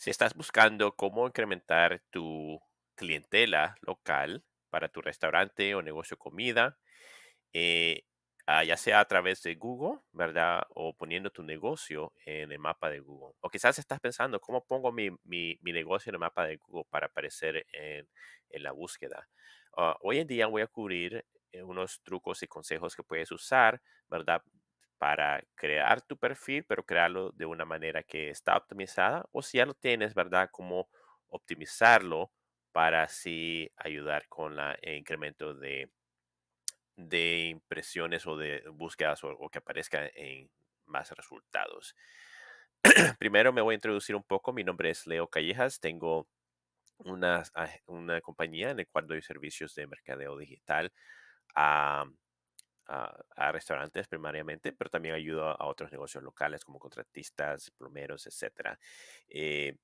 Si estás buscando cómo incrementar tu clientela local para tu restaurante o negocio de comida, eh, ah, ya sea a través de Google, ¿verdad? O poniendo tu negocio en el mapa de Google. O quizás estás pensando, ¿cómo pongo mi, negocio en el mapa de Google para aparecer en, la búsqueda? Ah, hoy en día voy a cubrir eh, unos trucos y consejos que puedes usar, ¿verdad? para crear tu perfil, pero crearlo de una manera que está optimizada, o si ya lo tienes, ¿verdad? Cómo optimizarlo para así ayudar con la, el eh, incremento de, impresiones o de búsquedas o, que aparezca en más resultados. Primero me voy a introducir un poco. Mi nombre es Leo Callejas. Tengo una, ah, una compañía en el cual doy servicios de mercadeo digital a, restaurantes primariamente, pero también ayudo a otros negocios locales como contratistas, plomeros, etc. Eh,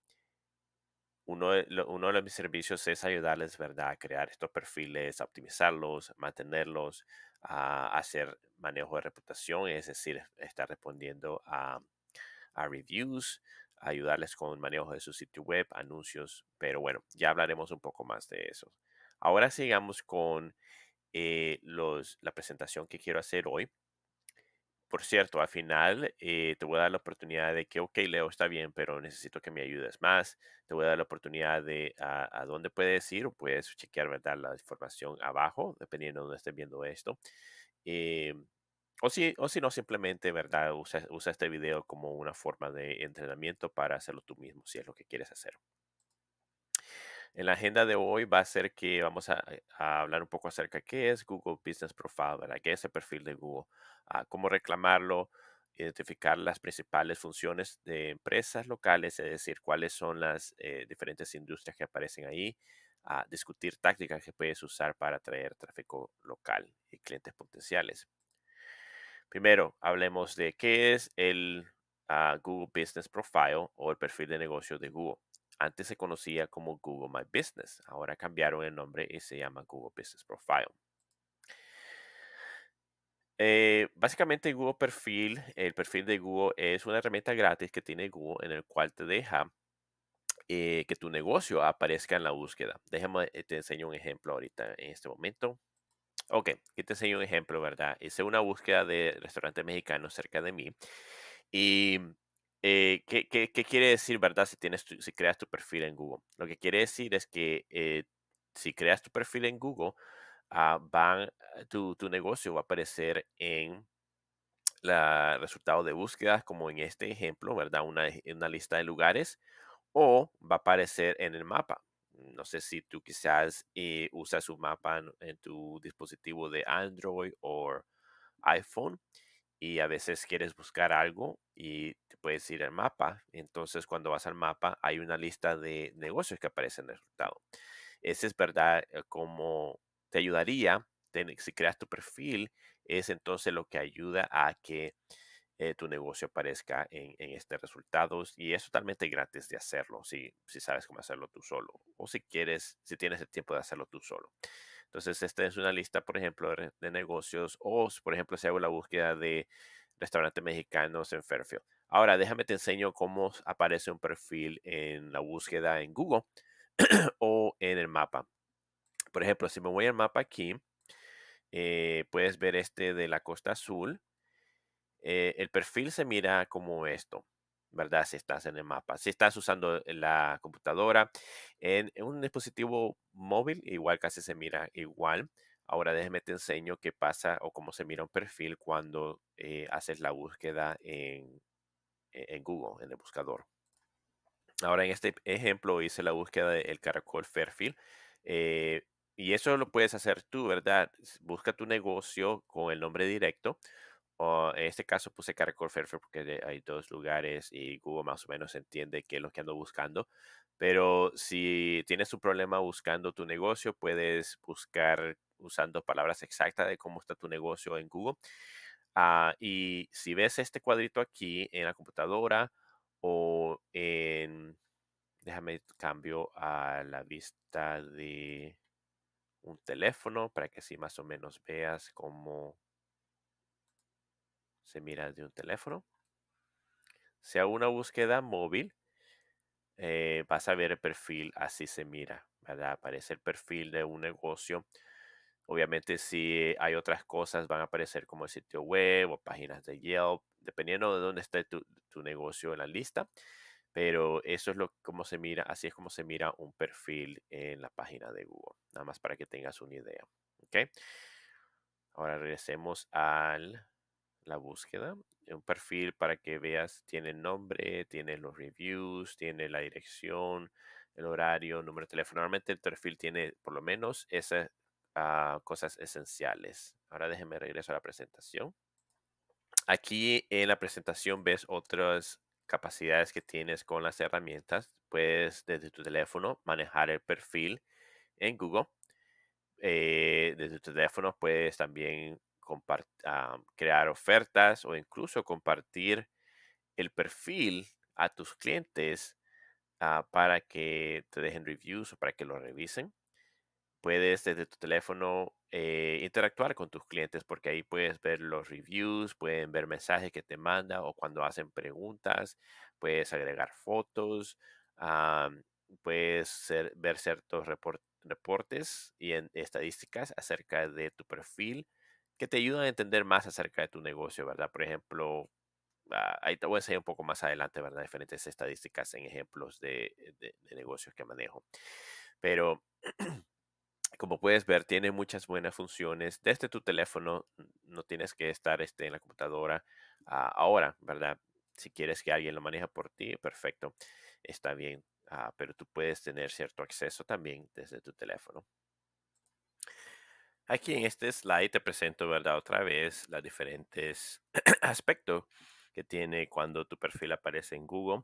uno, de, uno de mis servicios es ayudarles, ¿verdad?, a crear estos perfiles, optimizarlos, mantenerlos, a hacer manejo de reputación, es decir, estar respondiendo a, reviews, ayudarles con el manejo de su sitio web, anuncios, pero bueno, ya hablaremos un poco más de eso. Ahora sigamos con eh, los, la presentación que quiero hacer hoy. Por cierto, al final eh, te voy a dar la oportunidad de que, ok, Leo, está bien, pero necesito que me ayudes más. Te voy a dar la oportunidad de a, dónde puedes ir o puedes chequear, La información abajo, dependiendo de dónde estés viendo esto. Eh, o si, o si no, simplemente, ¿verdad? Usa, usa este video como una forma de entrenamiento para hacerlo tú mismo, si es lo que quieres hacer. En la agenda de hoy va a ser que vamos a, eh, hablar un poco acerca de qué es Google Business Profile, ¿Qué es el perfil de Google? Ah, ¿Cómo reclamarlo? Identificar las principales funciones de empresas locales, es decir, cuáles son las eh, diferentes industrias que aparecen ahí. discutir tácticas que puedes usar para atraer tráfico local y clientes potenciales. Primero, hablemos de qué es el ah, Google Business Profile o el perfil de negocio de Google. Antes se conocía como Google My Business, ahora cambiaron el nombre y se llama Google Business Profile. Eh, básicamente Google Perfil, el perfil de Google es una herramienta gratis que tiene Google en el cual te deja eh, que tu negocio aparezca en la búsqueda. Déjame, eh, te enseño un ejemplo ahorita en este momento. Ok, Aquí te enseño un ejemplo, ¿verdad? Hice una búsqueda de restaurante mexicano cerca de mí y eh, ¿qué, quiere decir, verdad? Si, tienes si creas tu perfil en Google. Lo que quiere decir es que eh, si creas tu perfil en Google, ah, ah, tu, negocio va a aparecer en el resultado de búsqueda, como en este ejemplo, ¿verdad? Eh, una, lista de lugares o va a aparecer en el mapa. No sé si tú quizás usas un mapa en, en, tu dispositivo de Android o iPhone y a veces quieres buscar algo y te puedes ir al mapa. Entonces, cuando vas al mapa, hay una lista de negocios que aparecen en el resultado. Ese es verdad, eh, como te ayudaría, si creas tu perfil, es entonces lo que ayuda a que eh, tu negocio aparezca en, este resultados y es totalmente gratis de hacerlo si, si sabes cómo hacerlo tú solo o si quieres, si tienes el tiempo de hacerlo tú solo. Entonces, esta es una lista, por ejemplo, de negocios o, por ejemplo, si hago la búsqueda de restaurantes mexicanos en Fairfield. Ahora, déjame te enseño cómo aparece un perfil en la búsqueda en Google o en el mapa. Por ejemplo, si me voy al mapa aquí, eh, puedes ver este de la Costa Azul. Eh, el perfil se mira como esto. ¿verdad? Si estás en el mapa, si estás usando la computadora, en, un dispositivo móvil, igual casi se mira igual. Ahora déjeme te enseño qué pasa o cómo se mira un perfil cuando eh, haces la búsqueda e-, en, Google, en el buscador. Ahora en este ejemplo hice la búsqueda del el caracol Fairfield. Eh, y eso lo puedes hacer tú, ¿verdad? Busca tu negocio con el nombre directo en este caso puse Caracol Fairfield porque hay dos lugares y Google más o menos entiende qué es lo que ando buscando. Pero si tienes un problema buscando tu negocio, puedes buscar usando palabras exactas de cómo está tu negocio en Google. Ah, y si ves este cuadrito aquí en la computadora o en... Déjame cambio a la vista de un teléfono para que así más o menos veas cómo se mira de un teléfono. Si hago una búsqueda móvil, eh, vas a ver el perfil, así se mira, ¿verdad? Aparece el perfil de un negocio. Obviamente si hay otras cosas van a aparecer como el sitio web o páginas de Yelp, dependiendo de dónde esté tu, tu negocio en la lista. Pero eso es lo como se mira, así es como se mira un perfil en la página de Google. Nada más para que tengas una idea. ¿ok? Ahora regresemos al la búsqueda. Eh, un perfil para que veas, tiene nombre, tiene los reviews, tiene la dirección, el horario, número de teléfono. Normalmente el perfil tiene por lo menos esas ah, cosas esenciales. Ahora déjenme regreso a la presentación. Aquí en la presentación ves otras capacidades que tienes con las herramientas. Puedes desde tu teléfono manejar el perfil en Google. Eh, desde tu teléfono puedes también Ah, crear ofertas o incluso compartir el perfil a tus clientes ah, para que te dejen reviews o para que lo revisen. Puedes desde tu teléfono eh, interactuar con tus clientes porque ahí puedes ver los reviews, pueden ver mensajes que te manda o cuando hacen preguntas, puedes agregar fotos, ah, puedes ver ciertos reportes y estadísticas acerca de tu perfil que te ayudan a entender más acerca de tu negocio, ¿verdad? Por ejemplo, ah, ahí te voy a enseñar un poco más adelante, ¿verdad? Diferentes estadísticas en ejemplos de, eh, negocios que manejo. Pero como puedes ver, tiene muchas buenas funciones desde tu teléfono. No tienes que estar este, en la computadora ah, ahora, ¿verdad? Si quieres que alguien lo maneje por ti, perfecto, está bien. Ah, pero tú puedes tener cierto acceso también desde tu teléfono. Aquí en este slide te presento, ¿verdad? Otra vez los diferentes aspectos que tiene cuando tu perfil aparece en Google.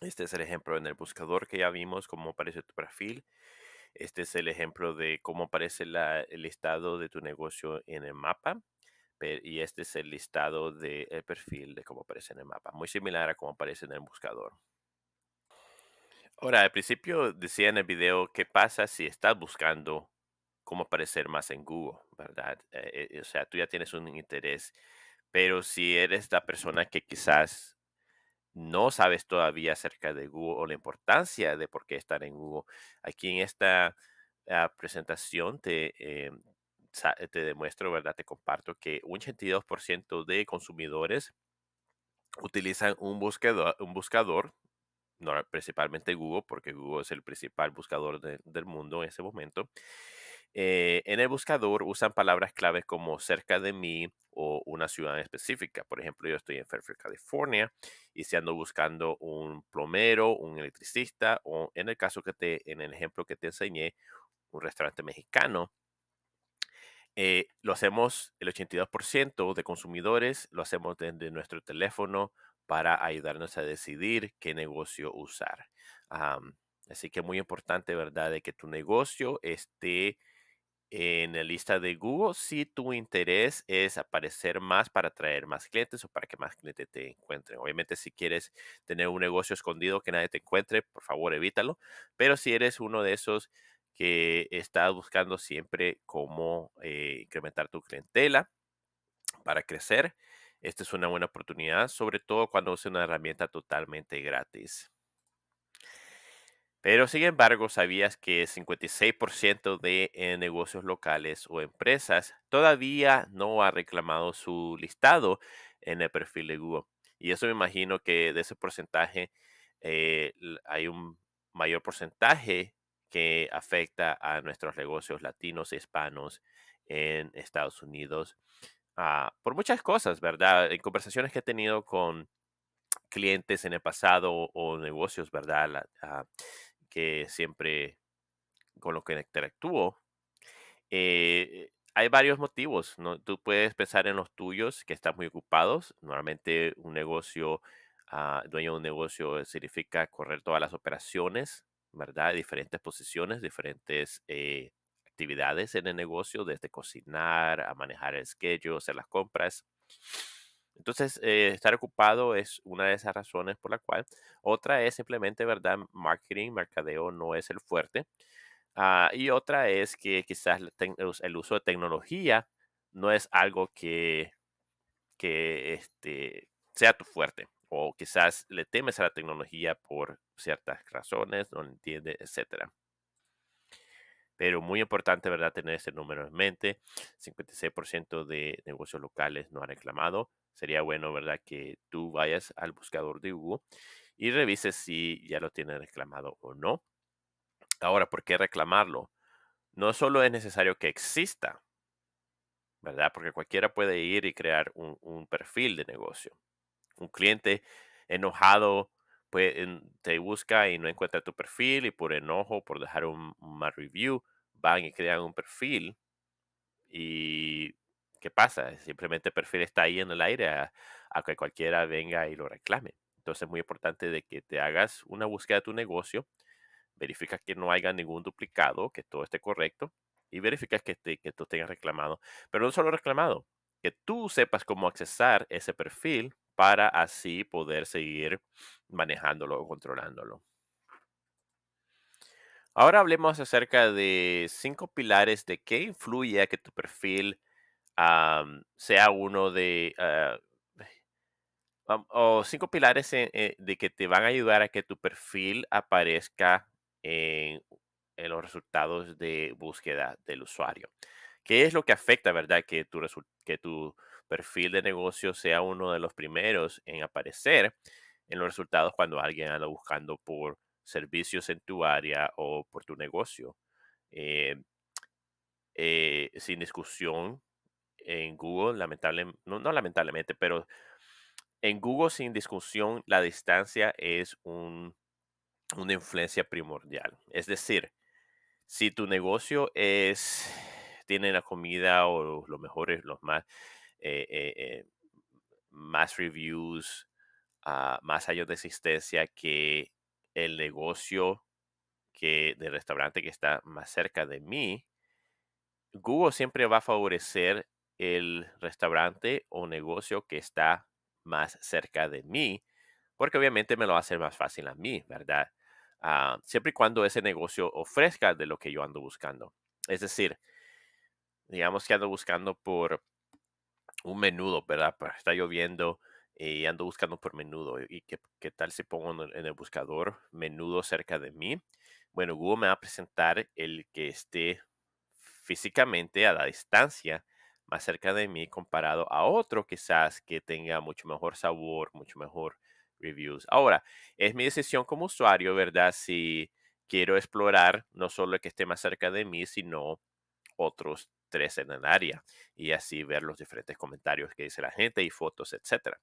Este es el ejemplo en el buscador que ya vimos, cómo aparece tu perfil. Este es el ejemplo de cómo aparece el listado de tu negocio en el mapa. Y este es el listado del perfil de cómo aparece en el mapa. Muy similar a cómo aparece en el buscador. Ahora, al principio decía en el video qué pasa si estás buscando cómo aparecer más en Google, ¿verdad? Eh, eh, o sea, tú ya tienes un interés, pero si eres la persona que quizás no sabes todavía acerca de Google o la importancia de por qué estar en Google, aquí en esta ah, presentación te, eh, te demuestro, ¿verdad? Te comparto que un 82% de consumidores utilizan un buscador, un buscador principalmente Google, porque Google es el principal buscador del mundo en ese momento. Eh, en el buscador usan palabras claves como cerca de mí o una ciudad específica. Por ejemplo, yo estoy en Fairfield, California, y si ando buscando un plomero, un electricista, o en el caso que te, en el ejemplo que te enseñé, un restaurante mexicano, eh, lo hacemos, el 82% de consumidores lo hacemos desde nuestro teléfono para ayudarnos a decidir qué negocio usar. así que es muy importante, ¿verdad?, de que tu negocio esté en la lista de Google si tu interés es aparecer más para atraer más clientes o para que más clientes te encuentren. Obviamente si quieres tener un negocio escondido que nadie te encuentre, por favor evítalo, pero si eres uno de esos que estás buscando siempre cómo eh, incrementar tu clientela para crecer, esta es una buena oportunidad, sobre todo cuando es una herramienta totalmente gratis. Pero sin embargo, ¿sabías que 56% de eh, negocios locales o empresas todavía no ha reclamado su listado en el perfil de Google? Y eso me imagino que de ese porcentaje eh, hay un mayor porcentaje que afecta a nuestros negocios latinos e hispanos en Estados Unidos. Ah, por muchas cosas, ¿verdad? En conversaciones que he tenido con clientes en el pasado o, negocios, ¿verdad? Ah, que siempre con los que interactúo. Eh, hay varios motivos, ¿no? Tú puedes pensar en los tuyos que están muy ocupados. Normalmente un negocio, ah, dueño de un negocio eh, significa correr todas las operaciones, ¿verdad? Diferentes posiciones, diferentes eh, actividades en el negocio, desde cocinar a manejar el schedule, hacer las compras. Entonces, eh, estar ocupado es una de esas razones por la cual. Otra es simplemente, ¿verdad? Marketing, mercadeo no es el fuerte. Ah, y otra es que quizás el uso de tecnología no es algo que, que este, sea tu fuerte. O quizás le temes a la tecnología por ciertas razones, no entiende, etcétera. Pero muy importante, ¿verdad?, tener ese número en mente. 56% de negocios locales no han reclamado. Sería bueno, ¿verdad?, que tú vayas al buscador de Google y revises si ya lo tienen reclamado o no. Ahora, ¿por qué reclamarlo? No solo es necesario que exista, ¿verdad? Porque cualquiera puede ir y crear un, perfil de negocio. Un cliente enojado pues, te busca y no encuentra tu perfil y por enojo, por dejar un mal review, van y crean un perfil y ¿qué pasa? Simplemente el perfil está ahí en el aire a, que cualquiera venga y lo reclame. Entonces es muy importante de que te hagas una búsqueda de tu negocio, verifica que no haya ningún duplicado, que todo esté correcto y verifica que, que tú tengas reclamado. Pero no solo reclamado, que tú sepas cómo accesar ese perfil para así poder seguir manejándolo o controlándolo. Ahora hablemos acerca de cinco pilares de qué influye a que tu perfil sea uno de... Ah, o cinco pilares eh, de que te van a ayudar a que tu perfil aparezca en, los resultados de búsqueda del usuario. ¿Qué es lo que afecta, verdad, que tu perfil de negocio sea uno de los primeros en aparecer en los resultados cuando alguien anda buscando por servicios en tu área o por tu negocio. Eh, eh, sin discusión, en Google, lamentablemente, no, lamentablemente, pero en Google sin discusión, la distancia es una influencia primordial. Es decir, si tu negocio es, tiene la comida o los mejores, los más, eh, más reviews, ah, más años de existencia que el negocio que, de restaurante que está más cerca de mí, Google siempre va a favorecer el restaurante o negocio que está más cerca de mí, porque obviamente me lo va a hacer más fácil a mí, ¿verdad? Ah, siempre y cuando ese negocio ofrezca de lo que yo ando buscando. Es decir, digamos que ando buscando por un menudo, ¿verdad? Está lloviendo, y ando buscando por menudo. ¿Y qué, qué tal si pongo en el buscador menudo cerca de mí? Bueno, Google me va a presentar el que esté físicamente a la distancia más cerca de mí comparado a otro quizás que tenga mucho mejor sabor, mucho mejor reviews. Ahora, es mi decisión como usuario, ¿verdad? Si quiero explorar no solo el que esté más cerca de mí, sino otros tres en el área y así ver los diferentes comentarios que dice la gente y fotos, etcétera.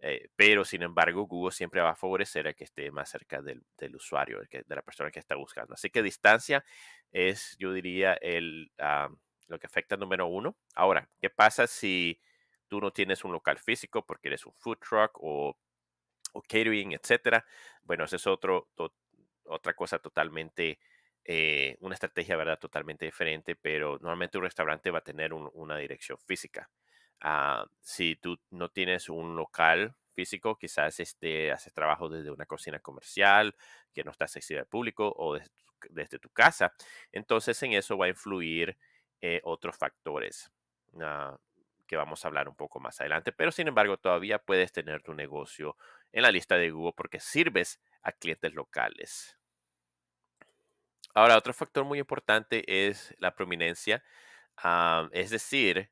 Eh, pero sin embargo, Google siempre va a favorecer a que esté más cerca del, usuario, de la persona que está buscando. Así que distancia es, yo diría, el, ah, lo que afecta número uno. Ahora, ¿qué pasa si tú no tienes un local físico porque eres un food truck o, o catering, etcétera? Bueno, esa es otro, otra cosa totalmente eh, una estrategia, ¿verdad? Totalmente diferente, pero normalmente un restaurante va a tener una dirección física. Ah, si tú no tienes un local físico, quizás este, haces trabajo desde una cocina comercial que no está accesible al público o desde, tu casa. Entonces en eso va a influir eh, otros factores ah, que vamos a hablar un poco más adelante. Pero sin embargo, todavía puedes tener tu negocio en la lista de Google porque sirves a clientes locales. Ahora, otro factor muy importante es la prominencia. es decir,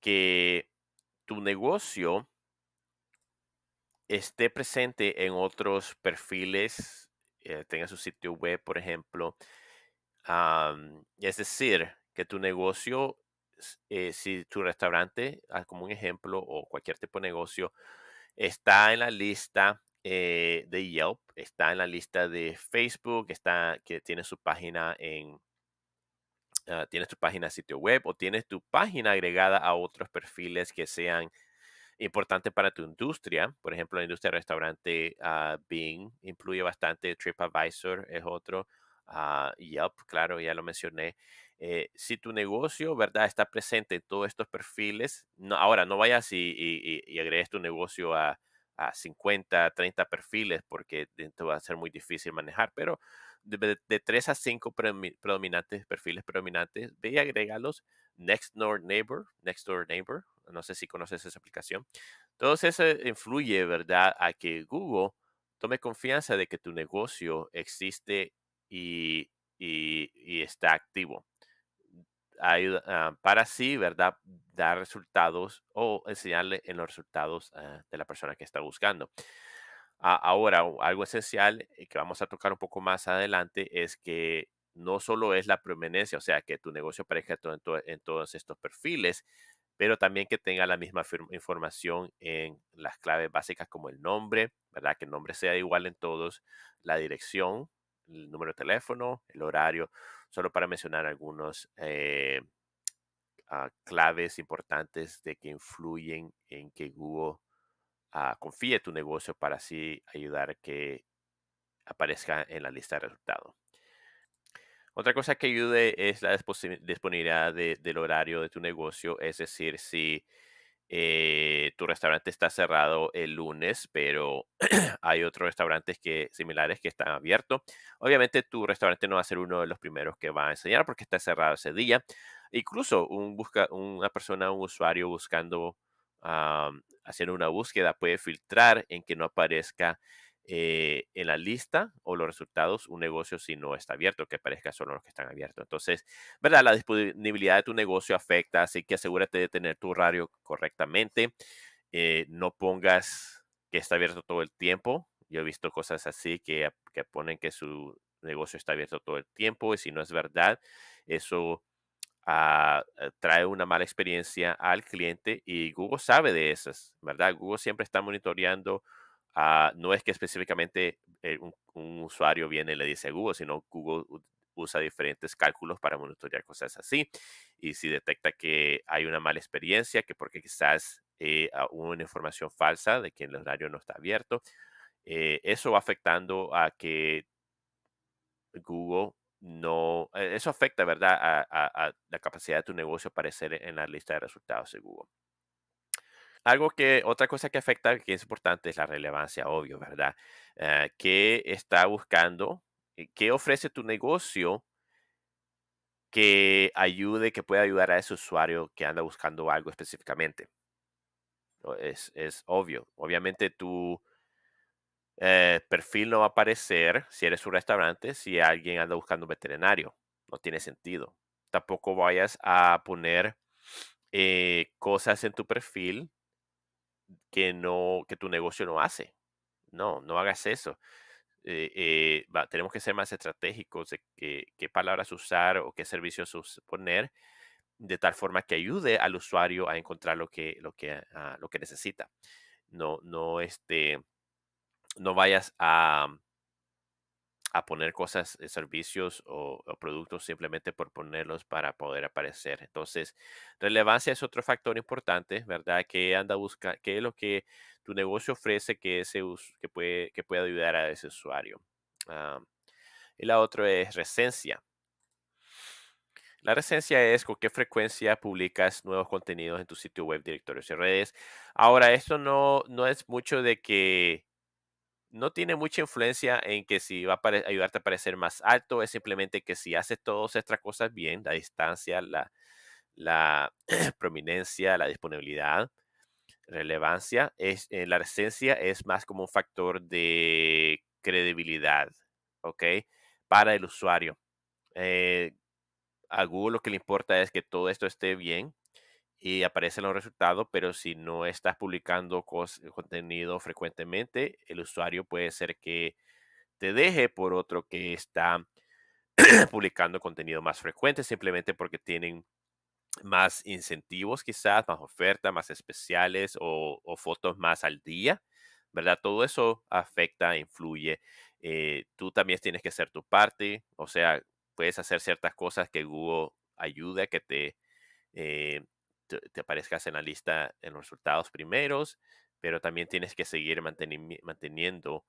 que tu negocio esté presente en otros perfiles, eh, tenga su sitio web, por ejemplo. es decir, que tu negocio, eh, si tu restaurante, ah, como un ejemplo, o cualquier tipo de negocio, está en la lista eh, de Yelp, está en la lista de Facebook, está, que tiene su página en, ah, tiene tienes tu página sitio web o tienes tu página agregada a otros perfiles que sean importantes para tu industria. Por ejemplo, la industria de restaurante ah, Bing incluye bastante, TripAdvisor es otro, ah, Yelp, claro, ya lo mencioné. Eh, si tu negocio, ¿verdad? Está presente en todos estos perfiles, no, ahora no vayas y, y agregues tu negocio a, a 50, 30 perfiles, porque esto va a ser muy difícil manejar, pero de, de 3 a 5 predominantes, perfiles predominantes, ve y agrégalos. Next Door Neighbor, Next Door Neighbor, no sé si conoces esa aplicación. Entonces, eso influye, ¿verdad?, a que Google tome confianza de que tu negocio existe y, y está activo ayuda, ah, para sí, ¿verdad? Dar resultados o enseñarle en los resultados ah, de la persona que está buscando. ahora, algo esencial eh, que vamos a tocar un poco más adelante es que no solo es la permanencia, o sea, que tu negocio aparezca en todos estos perfiles, pero también que tenga la misma información en las claves básicas como el nombre, ¿verdad? Que el nombre sea igual en todos, la dirección, el número de teléfono, el horario solo para mencionar algunos eh, ah, claves importantes de que influyen en que Google ah, confíe tu negocio para así ayudar a que aparezca en la lista de resultados. Otra cosa que ayude es la disponibilidad del horario de tu negocio, es decir, si eh, tu restaurante está cerrado el lunes, pero hay otros restaurantes que, similares que están abiertos. Obviamente tu restaurante no va a ser uno de los primeros que va a enseñar porque está cerrado ese día. Incluso una persona, un usuario buscando, haciendo una búsqueda puede filtrar en que no aparezca eh, en la lista o los resultados un negocio si no está abierto, que parezca solo los que están abiertos. Entonces, ¿verdad? La disponibilidad de tu negocio afecta, así que asegúrate de tener tu horario correctamente. Eh, no pongas que está abierto todo el tiempo. Yo he visto cosas así que, que ponen que su negocio está abierto todo el tiempo y si no es verdad, eso ah, eh, trae una mala experiencia al cliente y Google sabe de esas, ¿verdad? Google siempre está monitoreando Ah, no es que específicamente eh, un, usuario viene y le dice Google, sino Google usa diferentes cálculos para monitorear cosas así. Y si detecta que hay una mala experiencia, que porque quizás eh, una información falsa de que el horario no está abierto, eh, eso va afectando a que Google no, e, eso afecta, ¿verdad?, a, a la capacidad de tu negocio aparecer en la lista de resultados de Google. Algo que, otra cosa que afecta, que es importante, es la relevancia, obvio, ¿verdad? Eh, ¿Qué está buscando? ¿Qué ofrece tu negocio que ayude, que pueda ayudar a ese usuario que anda buscando algo específicamente? Es, obvio. Obviamente tu eh, perfil no va a aparecer si eres un restaurante, si alguien anda buscando un veterinario. No tiene sentido. Tampoco vayas a poner eh, cosas en tu perfil que no, que tu negocio no hace. No, no hagas eso. Eh, eh, tenemos que ser más estratégicos de qué, palabras usar o qué servicios poner de tal forma que ayude al usuario a encontrar lo que, lo que, ah, lo que necesita. No, no, este, no vayas a, a poner cosas, eh, servicios o, productos simplemente por ponerlos para poder aparecer. Entonces, relevancia es otro factor importante, ¿verdad? Que anda busca, qué es lo que tu negocio ofrece que ese que puede que puede ayudar a ese usuario. Ah, y la otra es recencia. La recencia es con qué frecuencia publicas nuevos contenidos en tu sitio web, directorios y redes. Ahora, esto no, no es mucho de que no tiene mucha influencia en que si va a ayudarte a parecer más alto, es simplemente que si haces todas estas cosas bien, la distancia, la, prominencia, la disponibilidad, relevancia, es, eh, la esencia es más como un factor de credibilidad, ¿ok? Para el usuario. Eh, a Google lo que le importa es que todo esto esté bien, y aparecen los resultados, pero si no estás publicando contenido frecuentemente, el usuario puede ser que te deje por otro que está publicando contenido más frecuente, simplemente porque tienen más incentivos quizás, más ofertas, más especiales o, fotos más al día, ¿verdad? Todo eso afecta, influye. Eh, tú también tienes que hacer tu parte, o sea, puedes hacer ciertas cosas que Google ayuda, a que te... Eh, te, aparezcas en la lista en los resultados primeros, pero también tienes que seguir manteniendo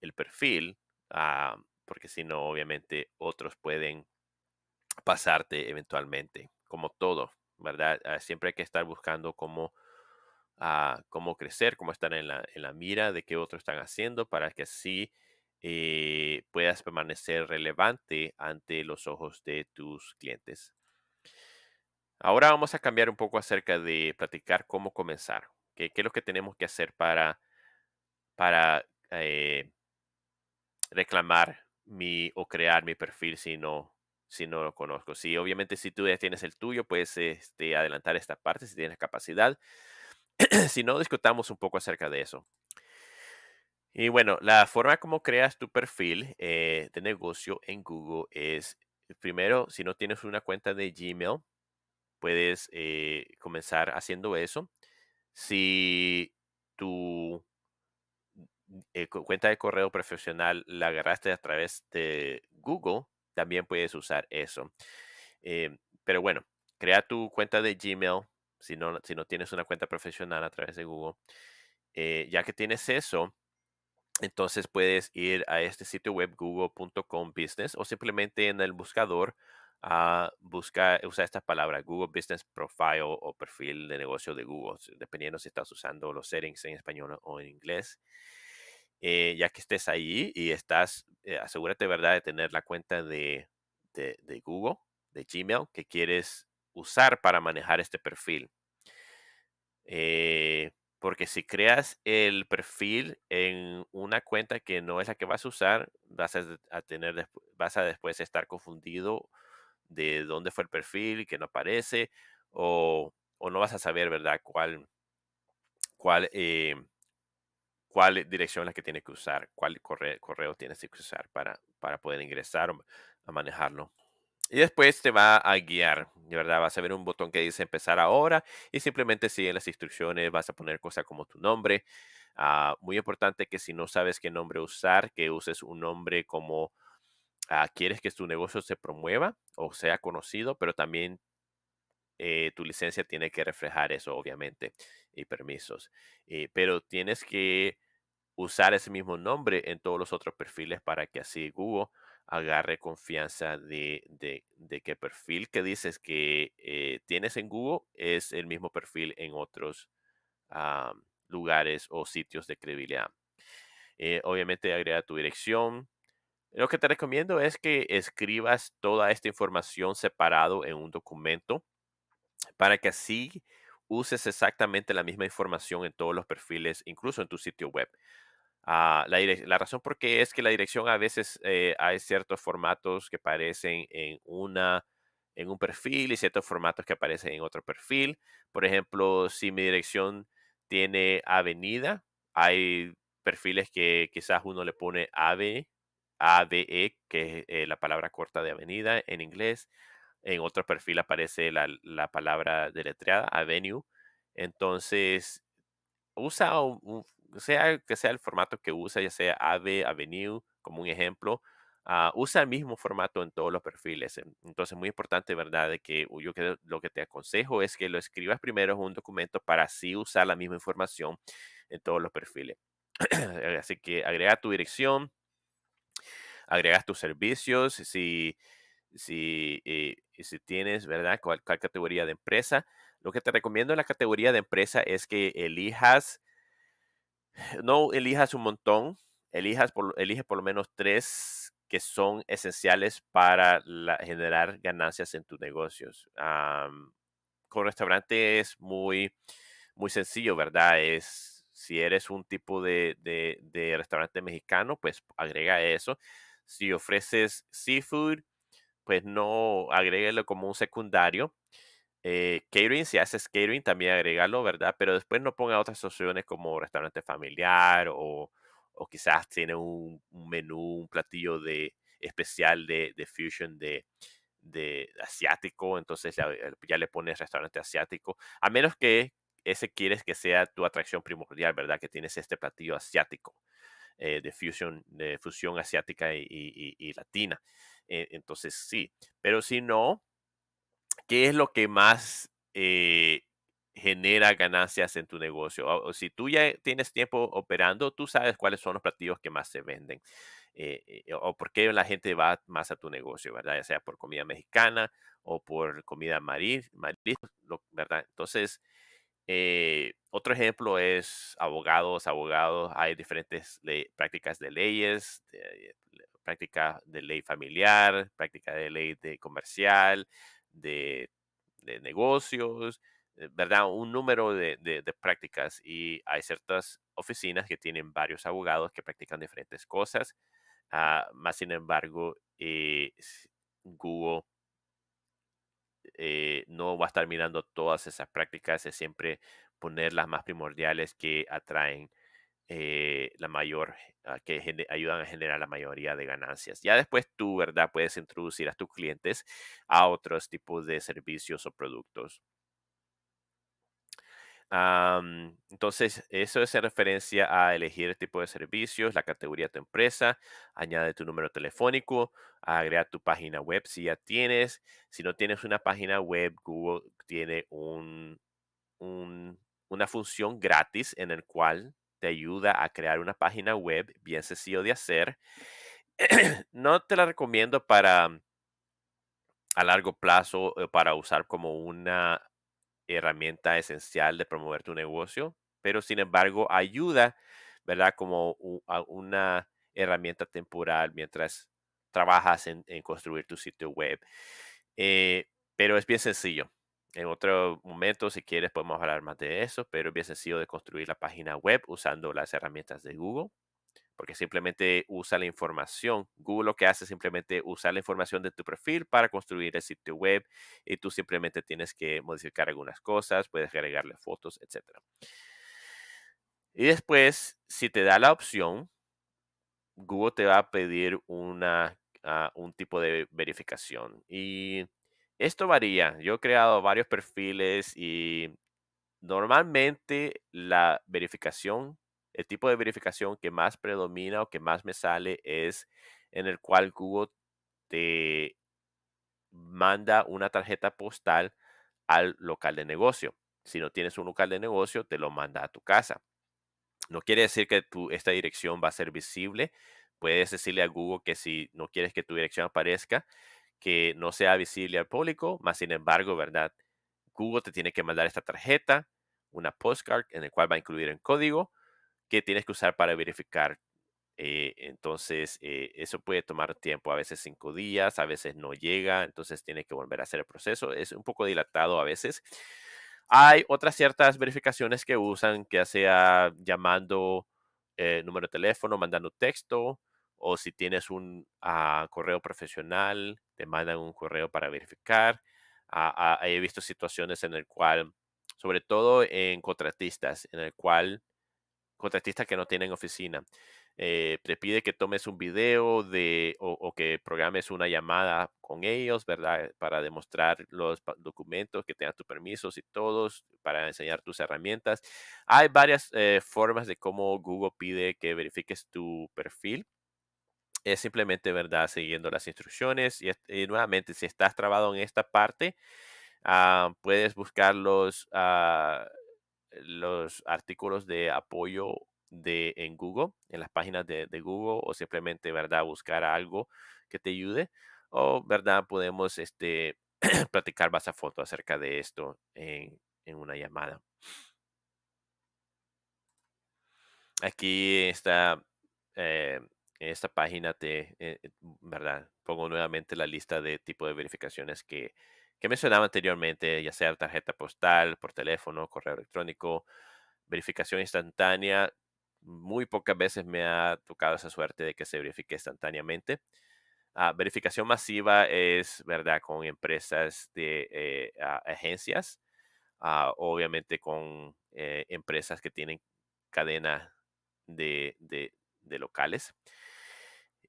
el perfil, ah, porque si no, obviamente otros pueden pasarte eventualmente, como todo, ¿verdad? Ah, siempre hay que estar buscando cómo, ah, cómo crecer, cómo estar en la, mira de qué otros están haciendo para que así eh, puedas permanecer relevante ante los ojos de tus clientes. Ahora vamos a cambiar un poco acerca de platicar cómo comenzar. ¿Qué, es lo que tenemos que hacer para, para eh, reclamar mi o crear mi perfil si no, si no lo conozco? Sí, obviamente si tú ya tienes el tuyo, puedes este, adelantar esta parte si tienes capacidad. si no, discutamos un poco acerca de eso. Y bueno, la forma como creas tu perfil eh, de negocio en Google es, primero, si no tienes una cuenta de Gmail, puedes eh, comenzar haciendo eso. Si tu eh, cuenta de correo profesional la agarraste a través de Google, también puedes usar eso. Eh, pero bueno, crea tu cuenta de Gmail si no, si no tienes una cuenta profesional a través de Google. ya que tienes eso, entonces puedes ir a este sitio web google.com business o simplemente en el buscador a buscar usar estas palabras, Google Business Profile o perfil de negocio de Google, dependiendo si estás usando los settings en español o en inglés. Eh, ya que estés ahí y estás, asegúrate eh, asegúrate, ¿verdad?, de tener la cuenta de, de, Google, de Gmail, que quieres usar para manejar este perfil. Eh, porque si creas el perfil en una cuenta que no es la que vas a usar, vas a tener, vas a después estar confundido de dónde fue el perfil, que no aparece, o, no vas a saber, ¿verdad?, cuál, cuál, eh, cuál dirección es la que tienes que usar, cuál correo, correo tienes que usar para, para poder ingresar a manejarlo. Y después te va a guiar, de verdad, vas a ver un botón que dice empezar ahora y simplemente siguen las instrucciones, vas a poner cosas como tu nombre. Ah, muy importante que si no sabes qué nombre usar, que uses un nombre como Ah, quieres que tu negocio se promueva o sea conocido, pero también eh, tu licencia tiene que reflejar eso, obviamente, y permisos. Eh, pero tienes que usar ese mismo nombre en todos los otros perfiles para que así Google agarre confianza de, de, de perfil que dices que eh, tienes en Google es el mismo perfil en otros lugares o sitios de credibilidad. obviamente agrega tu dirección, lo que te recomiendo es que escribas toda esta información separado en un documento para que así uses exactamente la misma información en todos los perfiles, incluso en tu sitio web. Ah, la, razón por qué es que la dirección a veces eh, hay ciertos formatos que aparecen en una en un perfil y ciertos formatos que aparecen en otro perfil. Por ejemplo, si mi dirección tiene avenida, hay perfiles que quizás uno le pone ave ADE, que es eh, la palabra corta de avenida en inglés. En otro perfil aparece la, palabra deletreada, avenue. Entonces, usa, sea que sea el formato que usa, ya sea AVE, avenue, como un ejemplo, ah, usa el mismo formato en todos los perfiles. Entonces, muy importante, ¿verdad? De que yo que, lo que te aconsejo es que lo escribas primero un documento para así usar la misma información en todos los perfiles. así que agrega tu dirección, agregas tus servicios, si, si, eh, si tienes, ¿verdad? cualquier categoría de empresa. Lo que te recomiendo en la categoría de empresa es que elijas, no elijas un montón, elijas por, elige por lo menos tres que son esenciales para generar ganancias en tus negocios. con restaurante es muy, muy sencillo, ¿verdad? Es si eres un tipo de, de restaurante mexicano, pues agrega eso. Si ofreces seafood, pues no agrégalo como un secundario. Eh, catering, si haces catering, también agrégalo, ¿verdad? Pero después no ponga otras opciones como restaurante familiar o, quizás tiene un, menú, un platillo de, especial de, de fusion de, de asiático, entonces eh, ya, le pones restaurante asiático, a menos que ese quieres que sea tu atracción primordial, ¿verdad? Que tienes este platillo asiático. Eh, de, de fusión asiática y, y, latina. Eh, entonces, sí, pero si no, ¿qué es lo que más eh, genera ganancias en tu negocio? O, si tú ya tienes tiempo operando, tú sabes cuáles son los platillos que más se venden. o por qué la gente va más a tu negocio, ¿verdad? Ya sea por comida mexicana o por comida maris ¿verdad? Entonces, eh, otro ejemplo es abogados, abogados, hay diferentes prácticas de leyes, de, de, práctica de ley familiar, práctica de ley de comercial, de, negocios, eh, ¿verdad? Un número de, prácticas y hay ciertas oficinas que tienen varios abogados que practican diferentes cosas. Ah, más sin embargo, eh, Google eh, no va a estar mirando todas esas prácticas, es siempre poner las más primordiales que atraen eh, la mayor, ah, que ayudan a generar la mayoría de ganancias. Ya después tú, ¿verdad? Puedes introducir a tus clientes a otros tipos de servicios o productos entonces, eso es en referencia a elegir el tipo de servicios, la categoría de tu empresa, añade tu número telefónico, agrega tu página web si ya tienes. Si no tienes una página web, Google tiene una función gratis en el cual te ayuda a crear una página web bien sencillo de hacer. no te la recomiendo para a largo plazo eh, para usar como una herramienta esencial de promover tu negocio, pero sin embargo ayuda, ¿verdad? Como una herramienta temporal mientras trabajas en, construir tu sitio web. Eh, pero es bien sencillo. En otro momento, si quieres, podemos hablar más de eso, pero es bien sencillo de construir la página web usando las herramientas de Google porque simplemente usa la información. Google lo que hace es simplemente usar la información de tu perfil para construir el sitio web y tú simplemente tienes que modificar algunas cosas, puedes agregarle fotos, etc. Y después, si te da la opción, Google te va a pedir una, ah, un tipo de verificación. Y esto varía. Yo he creado varios perfiles y normalmente la verificación el tipo de verificación que más predomina o que más me sale es en el cual Google te manda una tarjeta postal al local de negocio. Si no tienes un local de negocio, te lo manda a tu casa. No quiere decir que tu, esta dirección va a ser visible. Puedes decirle a Google que si no quieres que tu dirección aparezca, que no sea visible al público, más sin embargo, ¿verdad? Google te tiene que mandar esta tarjeta, una postcard en el cual va a incluir el código que tienes que usar para verificar. Eh, entonces, eh, eso puede tomar tiempo, a veces cinco días, a veces no llega, entonces tienes que volver a hacer el proceso. Es un poco dilatado a veces. Hay otras ciertas verificaciones que usan, que sea llamando eh, número de teléfono, mandando texto, o si tienes un ah, correo profesional, te mandan un correo para verificar. Ah, ah, he visto situaciones en el cual, sobre todo en contratistas, en el cual contratistas que no tienen oficina. Eh, te pide que tomes un video de, o, que programes una llamada con ellos, ¿verdad? Para demostrar los documentos, que tengas tus permisos y todos, para enseñar tus herramientas. Hay varias eh, formas de cómo Google pide que verifiques tu perfil es simplemente verdad siguiendo las instrucciones y, nuevamente si estás trabado en esta parte ah, puedes buscarlos los ah, los artículos de apoyo de, en Google, en las páginas de, Google, o simplemente, ¿verdad?, buscar algo que te ayude, o, ¿verdad?, podemos este, platicar más a fondo acerca de esto en, una llamada. Aquí está eh, esta página te, eh, ¿verdad? Pongo nuevamente la lista de tipo de verificaciones que que mencionaba anteriormente, ya sea tarjeta postal, por teléfono, correo electrónico, verificación instantánea. Muy pocas veces me ha tocado esa suerte de que se verifique instantáneamente. Ah, verificación masiva es, ¿verdad?, con empresas de eh, agencias, ah, obviamente con eh, empresas que tienen cadena de, locales.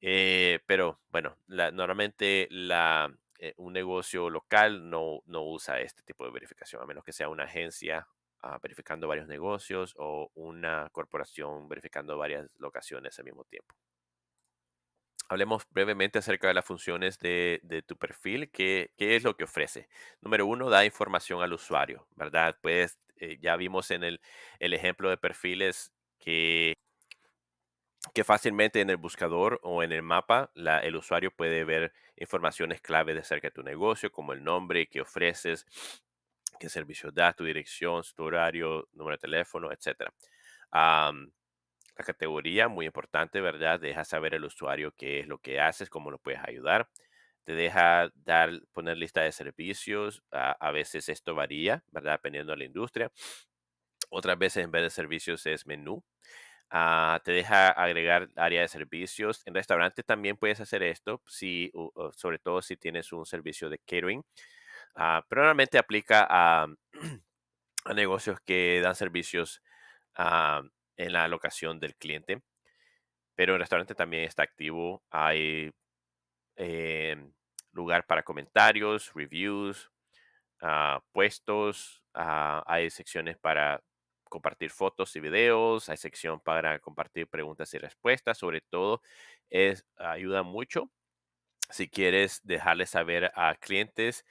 Eh, pero bueno, normalmente la, eh, un negocio local no, no usa este tipo de verificación, a menos que sea una agencia ah, verificando varios negocios o una corporación verificando varias locaciones al mismo tiempo. Hablemos brevemente acerca de las funciones de, tu perfil. ¿Qué, es lo que ofrece? Número uno, da información al usuario, ¿verdad? Pues eh, ya vimos en el ejemplo de perfiles que que fácilmente en el buscador o en el mapa el usuario puede ver informaciones clave de acerca de tu negocio, como el nombre que ofreces, qué servicios das, tu dirección, tu horario, número de teléfono, etc. la categoría, muy importante, ¿verdad? Deja saber al usuario qué es lo que haces, cómo lo puedes ayudar. Te deja dar, poner lista de servicios. a veces esto varía, ¿verdad? Dependiendo de la industria. Otras veces en vez de servicios es menú Ah, te deja agregar área de servicios. En restaurante también puedes hacer esto, si, sobre todo si tienes un servicio de catering. Ah, pero normalmente aplica a, a, negocios que dan servicios ah, en la locación del cliente. Pero en restaurante también está activo. Hay em, lugar para comentarios, reviews, puestos. hay secciones para compartir fotos y videos, hay sección para compartir preguntas y respuestas, sobre todo es, ayuda mucho si quieres dejarles saber a clientes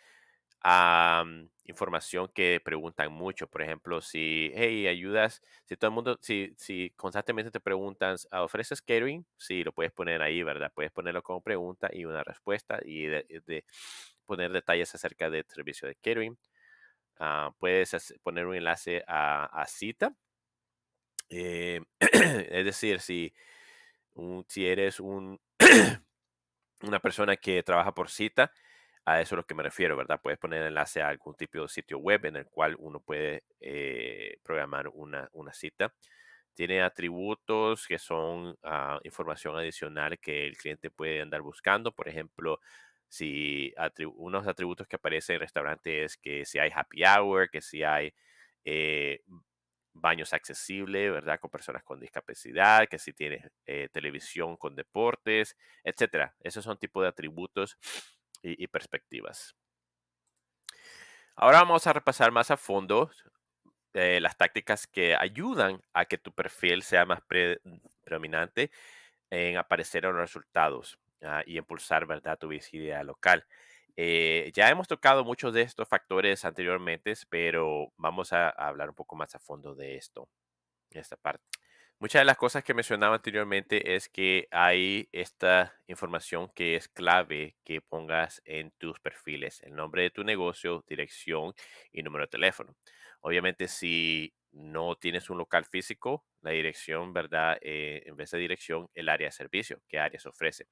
información que preguntan mucho. Por ejemplo, si, hey, ayudas, si todo el mundo, si, si constantemente te preguntan, ah, ¿ofreces catering? Sí, lo puedes poner ahí, ¿verdad? Puedes ponerlo como pregunta y una respuesta y poner detalles acerca del servicio de catering. Ah, puedes poner un enlace a, cita. Eh, es decir, si, si eres un, una persona que trabaja por cita, a eso es lo que me refiero, ¿verdad? Puedes poner enlace a algún tipo de sitio web en el cual uno puede eh, programar una, cita. Tiene atributos que son ah, información adicional que el cliente puede andar buscando, por ejemplo, si unos atributos que aparecen en restaurantes es que si hay happy hour, que si hay eh, baños accesibles, ¿verdad? Con personas con discapacidad, que si tienes eh, televisión con deportes, etcétera. Esos son tipos de atributos y, perspectivas. Ahora vamos a repasar más a fondo eh, las tácticas que ayudan a que tu perfil sea más predominante en aparecer en los resultados. Ah, y impulsar, ¿verdad?, tu visibilidad local. Eh, ya hemos tocado muchos de estos factores anteriormente, pero vamos a, hablar un poco más a fondo de esto, esta parte. Muchas de las cosas que mencionaba anteriormente es que hay esta información que es clave que pongas en tus perfiles, el nombre de tu negocio, dirección y número de teléfono. Obviamente, si no tienes un local físico, la dirección, ¿verdad? Eh, en vez de dirección, el área de servicio, qué áreas ofrece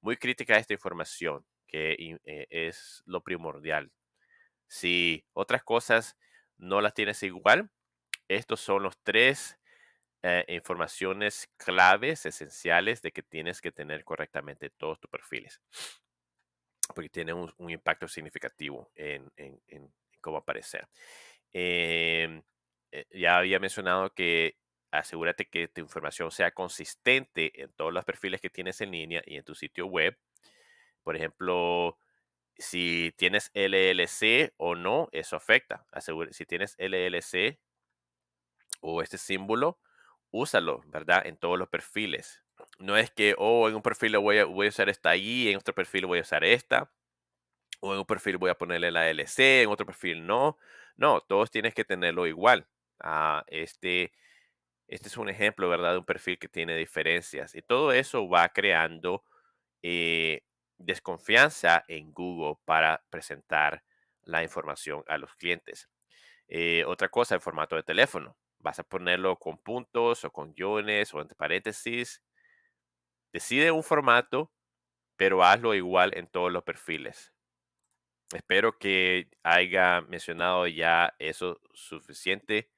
muy crítica a esta información, que eh, es lo primordial. Si otras cosas no las tienes igual, estos son los tres eh, informaciones claves, esenciales, de que tienes que tener correctamente todos tus perfiles, porque tienen un, impacto significativo en, cómo aparecer. Em, eh, ya había mencionado que asegúrate que tu información sea consistente en todos los perfiles que tienes en línea y en tu sitio web. Por ejemplo, si tienes LLC o no, eso afecta. si tienes LLC o este símbolo, úsalo, ¿verdad? En todos los perfiles. No es que, oh, en un perfil voy a, voy a usar esta y en otro perfil voy a usar esta, o en un perfil voy a ponerle la LC, en otro perfil no. No, todos tienes que tenerlo igual. a ah, este, este es un ejemplo, ¿verdad? De un perfil que tiene diferencias. Y todo eso va creando eh, desconfianza en Google para presentar la información a los clientes. Eh, otra cosa, el formato de teléfono. Vas a ponerlo con puntos o con guiones o entre paréntesis. Decide un formato, pero hazlo igual en todos los perfiles. Espero que haya mencionado ya eso suficiente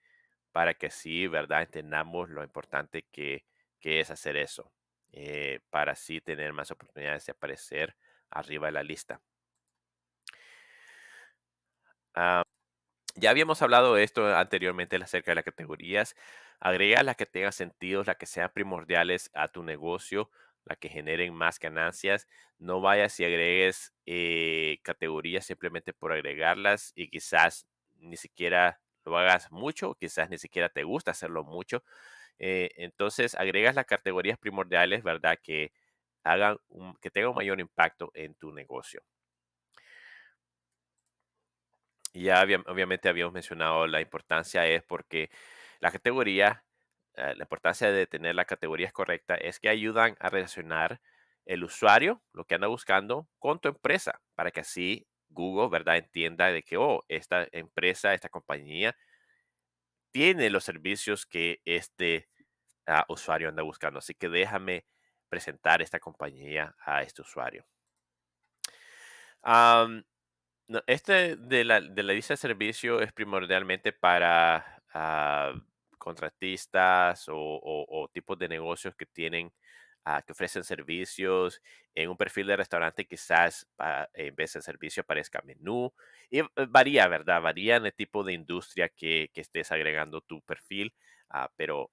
para que sí, ¿verdad? Entendamos lo importante que, es hacer eso, eh, para así tener más oportunidades de aparecer arriba de la lista. Ah, ya habíamos hablado de esto anteriormente acerca de las categorías. Agrega las que tengan sentido, las que sean primordiales a tu negocio, las que generen más ganancias. No vayas y agregues eh, categorías simplemente por agregarlas y quizás ni siquiera lo hagas mucho, quizás ni siquiera te gusta hacerlo mucho. Eh, entonces, agregas las categorías primordiales, ¿verdad? Que, hagan que tengan un mayor impacto en tu negocio. Ya obviamente habíamos mencionado la importancia es porque la categoría, eh, la importancia de tener las categorías correcta es que ayudan a relacionar el usuario, lo que anda buscando, con tu empresa, para que así Google, ¿verdad? Entienda de que, oh, esta empresa, esta compañía tiene los servicios que este ah, usuario anda buscando. Así que déjame presentar esta compañía a este usuario. este de la, lista de servicio es primordialmente para ah, contratistas o, tipos de negocios que tienen que ofrecen servicios. En un perfil de restaurante quizás ah, en vez de servicio aparezca menú. Y eh, varía, ¿verdad? Varía en el tipo de industria que, que estés agregando tu perfil, ah, pero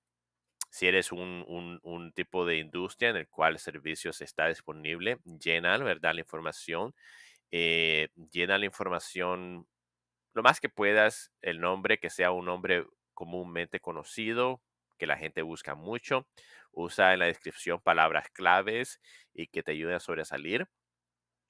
si eres un, tipo de industria en el cual servicios está disponible, llena, ¿verdad? La información, eh, llena la información lo más que puedas, el nombre, que sea un nombre comúnmente conocido, que la gente busca mucho. Usa en la descripción palabras claves y que te ayuden a sobresalir.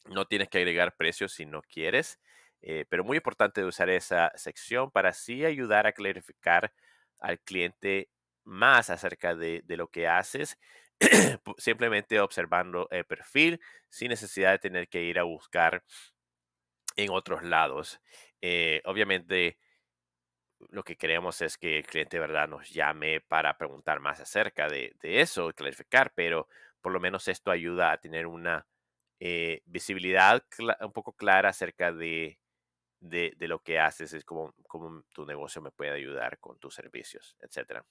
No tienes que agregar precios si no quieres, eh, pero muy importante usar esa sección para así ayudar a clarificar al cliente más acerca de, lo que haces, simplemente observando el perfil sin necesidad de tener que ir a buscar en otros lados. Eh, obviamente, lo que queremos es que el cliente verdad nos llame para preguntar más acerca de, eso, clarificar, pero por lo menos esto ayuda a tener una eh, visibilidad un poco clara acerca de, de, lo que haces, es como como tu negocio me puede ayudar con tus servicios, etc.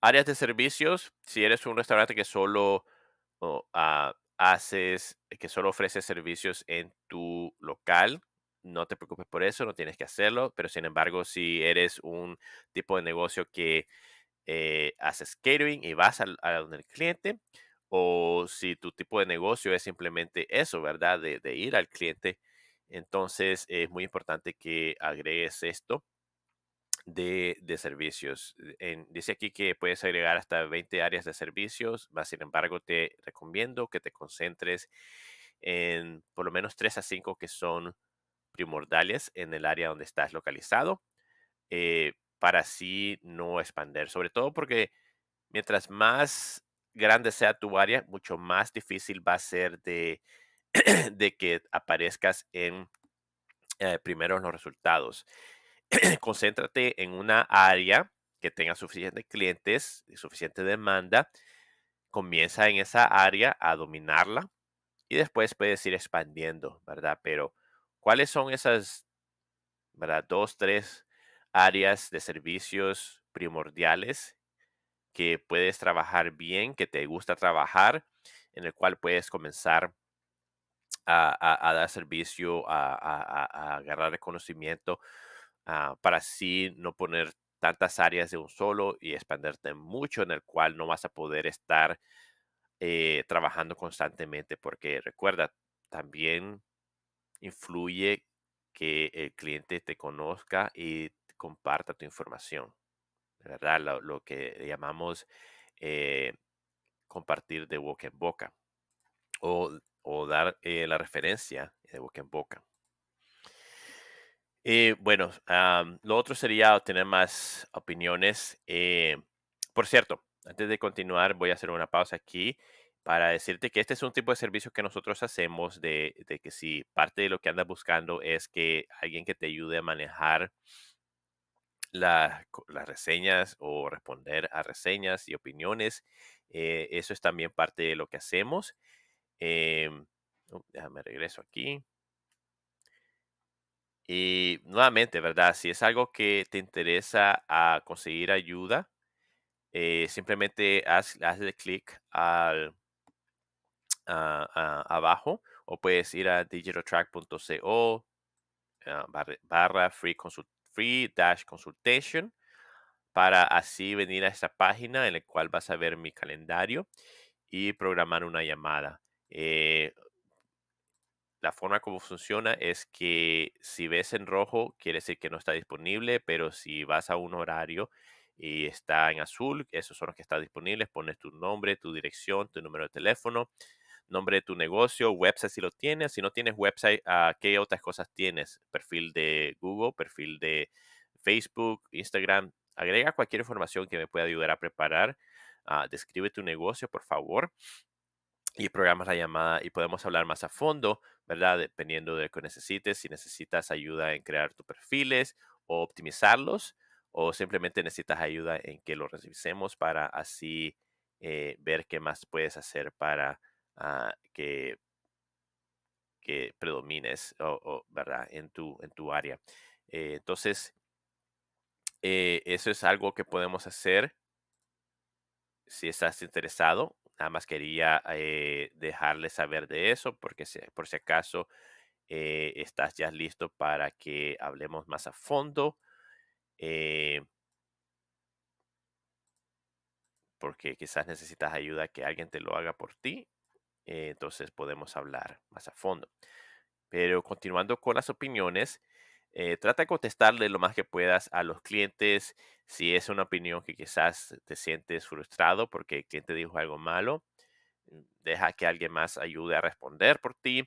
Áreas de servicios, si eres un restaurante que solo ah, haces, que solo ofrece servicios en tu local, no te preocupes por eso, no tienes que hacerlo, pero sin embargo, si eres un tipo de negocio que eh, haces catering y vas al, donde el cliente, o si tu tipo de negocio es simplemente eso, ¿verdad? De, ir al cliente, entonces es muy importante que agregues esto. De, servicios. dice aquí que puedes agregar hasta 20 áreas de servicios, más sin embargo te recomiendo que te concentres en por lo menos 3 a 5 que son primordiales en el área donde estás localizado eh, para así no expandir, sobre todo porque mientras más grande sea tu área, mucho más difícil va a ser de, que aparezcas en eh, primero los resultados. Concéntrate en una área que tenga suficientes clientes y suficiente demanda. Comienza en esa área a dominarla y después puedes ir expandiendo, ¿verdad? Pero ¿Cuáles son esas ¿verdad? dos, tres áreas de servicios primordiales que puedes trabajar bien, que te gusta trabajar, en el cual puedes comenzar a, dar servicio, a, agarrar reconocimiento ah, para así no poner tantas áreas de un solo y expanderte mucho en el cual no vas a poder estar eh, trabajando constantemente, porque recuerda, también influye que el cliente te conozca y comparta tu información. ¿Verdad? Lo, que llamamos eh, compartir de boca en boca o, dar eh, la referencia de boca en boca. Eh, bueno, lo otro sería obtener más opiniones. por cierto, antes de continuar, voy a hacer una pausa aquí para decirte que este es un tipo de servicio que nosotros hacemos, de, que si parte de lo que andas buscando es que alguien que te ayude a manejar las reseñas o responder a reseñas y opiniones, eh, eso es también parte de lo que hacemos. Em, uh, déjame regreso aquí. Y nuevamente, ¿verdad? Si es algo que te interesa a conseguir ayuda, eh, simplemente haz, hazle clic al abajo o puedes ir a digitaltrack.co ah, barra, free, consultation para así venir a esta página en la cual vas a ver mi calendario y programar una llamada. Eh, la forma como funciona es que si ves en rojo, quiere decir que no está disponible, pero si vas a un horario y está en azul, esos son los que están disponibles, pones tu nombre, tu dirección, tu número de teléfono, nombre de tu negocio, website si lo tienes. Si no tienes website, ah, ¿qué otras cosas tienes? Perfil de Google, perfil de Facebook, Instagram. Agrega cualquier información que me pueda ayudar a preparar. Ah, describe tu negocio, por favor. Y programas la llamada y podemos hablar más a fondo, ¿verdad? Dependiendo de lo que necesites. Si necesitas ayuda en crear tus perfiles o optimizarlos, o simplemente necesitas ayuda en que lo revisemos para así eh, ver qué más puedes hacer para Ah, que, predomines, ¿verdad? En tu, en tu área. Eh, entonces, eh, eso es algo que podemos hacer si estás interesado. Nada más quería eh, dejarles saber de eso, porque por si acaso estás ya listo para que hablemos más a fondo. porque quizás necesitas ayuda que alguien te lo haga por ti eh, entonces podemos hablar más a fondo. Pero continuando con las opiniones, eh, trata de contestarle lo más que puedas a los clientes. Si es una opinión que quizás te sientes frustrado porque el cliente dijo algo malo, mm, deja que alguien más ayude a responder por ti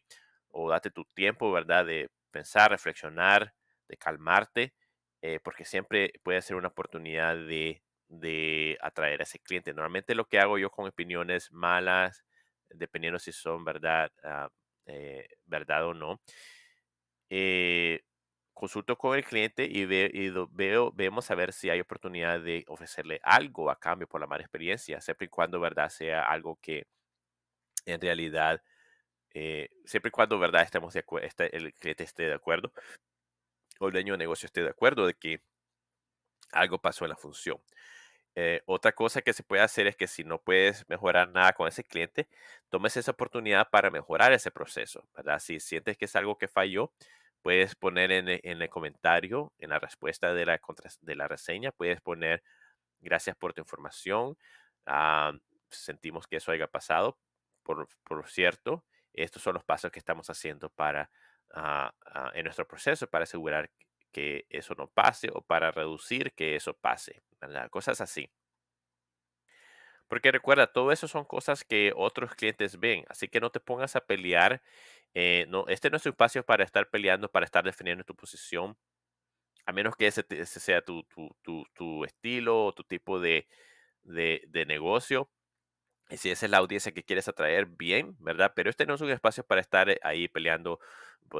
o date tu tiempo, ¿verdad? De pensar, reflexionar, de calmarte, eh, porque siempre puede ser una oportunidad de, de atraer a ese cliente. Normalmente lo que hago yo con opiniones malas dependiendo si son verdad, ah, eh, verdad o no. Eh, consulto con el cliente y, veo, vemos a ver si hay oportunidad de ofrecerle algo a cambio por la mala experiencia, siempre y cuando verdad sea algo que en realidad, eh, siempre y cuando verdad estemos de acuerdo este, el cliente esté de acuerdo o el dueño de negocio esté de acuerdo de que algo pasó en la función. Eh, otra cosa que se puede hacer es que si no puedes mejorar nada con ese cliente, tomes esa oportunidad para mejorar ese proceso, Si sientes que es algo que falló, puedes poner en, e, el comentario, en la respuesta de la, de la reseña, puedes poner gracias por tu información, ah, sentimos que eso haya pasado, por, cierto, estos son los pasos que estamos haciendo para, ah, ah, en nuestro proceso para asegurar que que eso no pase o para reducir que eso pase, ¿verdad? cosas así. Porque recuerda, todo eso son cosas que otros clientes ven, así que no te pongas a pelear. Eh, no, este no es un espacio para estar peleando, para estar defendiendo tu posición, a menos que ese, sea tu, tu, estilo o tu tipo de, de negocio. Y si esa es la audiencia que quieres atraer, bien, ¿verdad? Pero este no es un espacio para estar eh, ahí peleando,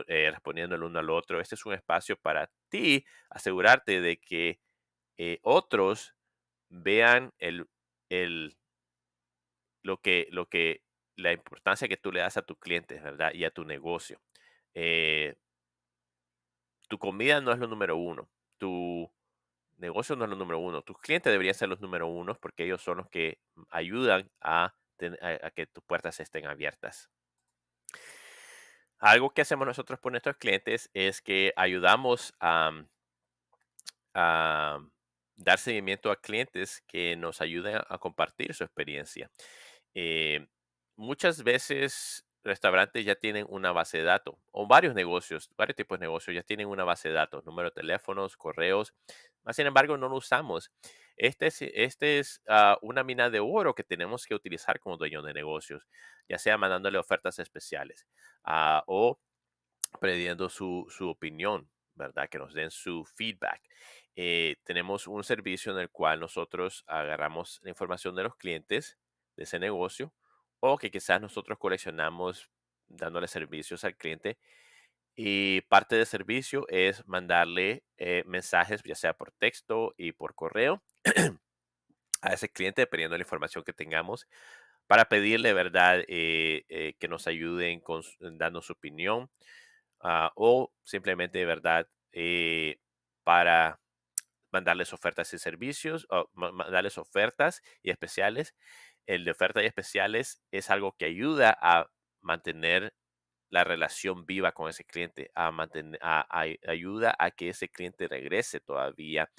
eh, respondiendo el uno al otro. Este es un espacio para ti asegurarte de que eh, otros vean el, lo, que, lo que, la importancia que tú le das a tus clientes, ¿verdad? Y a tu negocio. tu comida no es lo número uno. Tu, negocios no es los número uno, tus clientes deberían ser los número uno porque ellos son los que mm, ayudan a, que tus puertas estén abiertas. Algo que hacemos nosotros por nuestros clientes es que ayudamos a, mm, dar seguimiento a clientes que nos ayuden a compartir su experiencia. Eh, muchas veces restaurantes ya tienen una base de datos o varios negocios, varios tipos de negocios ya tienen una base de datos, número de teléfonos, correos, sin embargo, no lo usamos. Este es, este es ah, una mina de oro que tenemos que utilizar como dueño de negocios, ya sea mandándole ofertas especiales ah, o pidiendo su, opinión, ¿verdad? Que nos den su feedback. Eh, tenemos un servicio en el cual nosotros agarramos la información de los clientes de ese negocio o que quizás nosotros coleccionamos dándole servicios al cliente y parte del servicio es mandarle eh, mensajes, ya sea por texto y por correo, a ese cliente, dependiendo de la información que tengamos, para pedirle, ¿verdad?, eh, eh, que nos ayuden dando su opinión ah, o simplemente, ¿verdad?, para mandarles ofertas y servicios, o mandarles ofertas y especiales. El de ofertas y especiales es algo que ayuda a mantener la relación viva con ese cliente, a mantener, ayuda a que ese cliente regrese todavía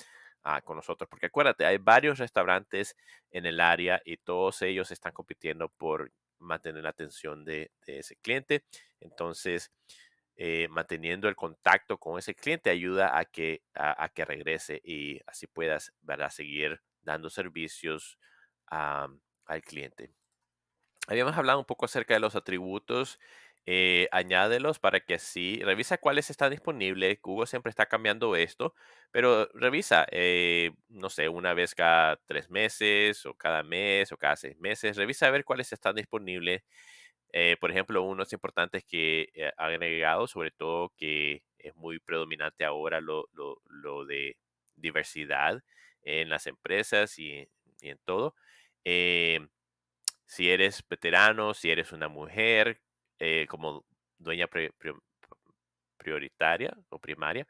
ah, con nosotros. Porque acuérdate, hay varios restaurantes en el área y todos ellos están compitiendo por mantener la atención de, ese cliente. Entonces, eh, manteniendo el contacto con ese cliente ayuda a que, a, que regrese y así puedas seguir dando servicios al cliente. Habíamos hablado un poco acerca de los atributos eh, añádelos para que así revisa cuáles están disponibles. Google siempre está cambiando esto, pero revisa, eh, no sé, una vez cada tres meses o cada mes o cada seis meses, revisa a ver cuáles están disponibles. Eh, por ejemplo, unos importantes que ha agregado, sobre todo que es muy predominante ahora lo, de diversidad en las empresas y en todo. si eres veterano, si eres una mujer, eh, como dueña prioritaria o primaria,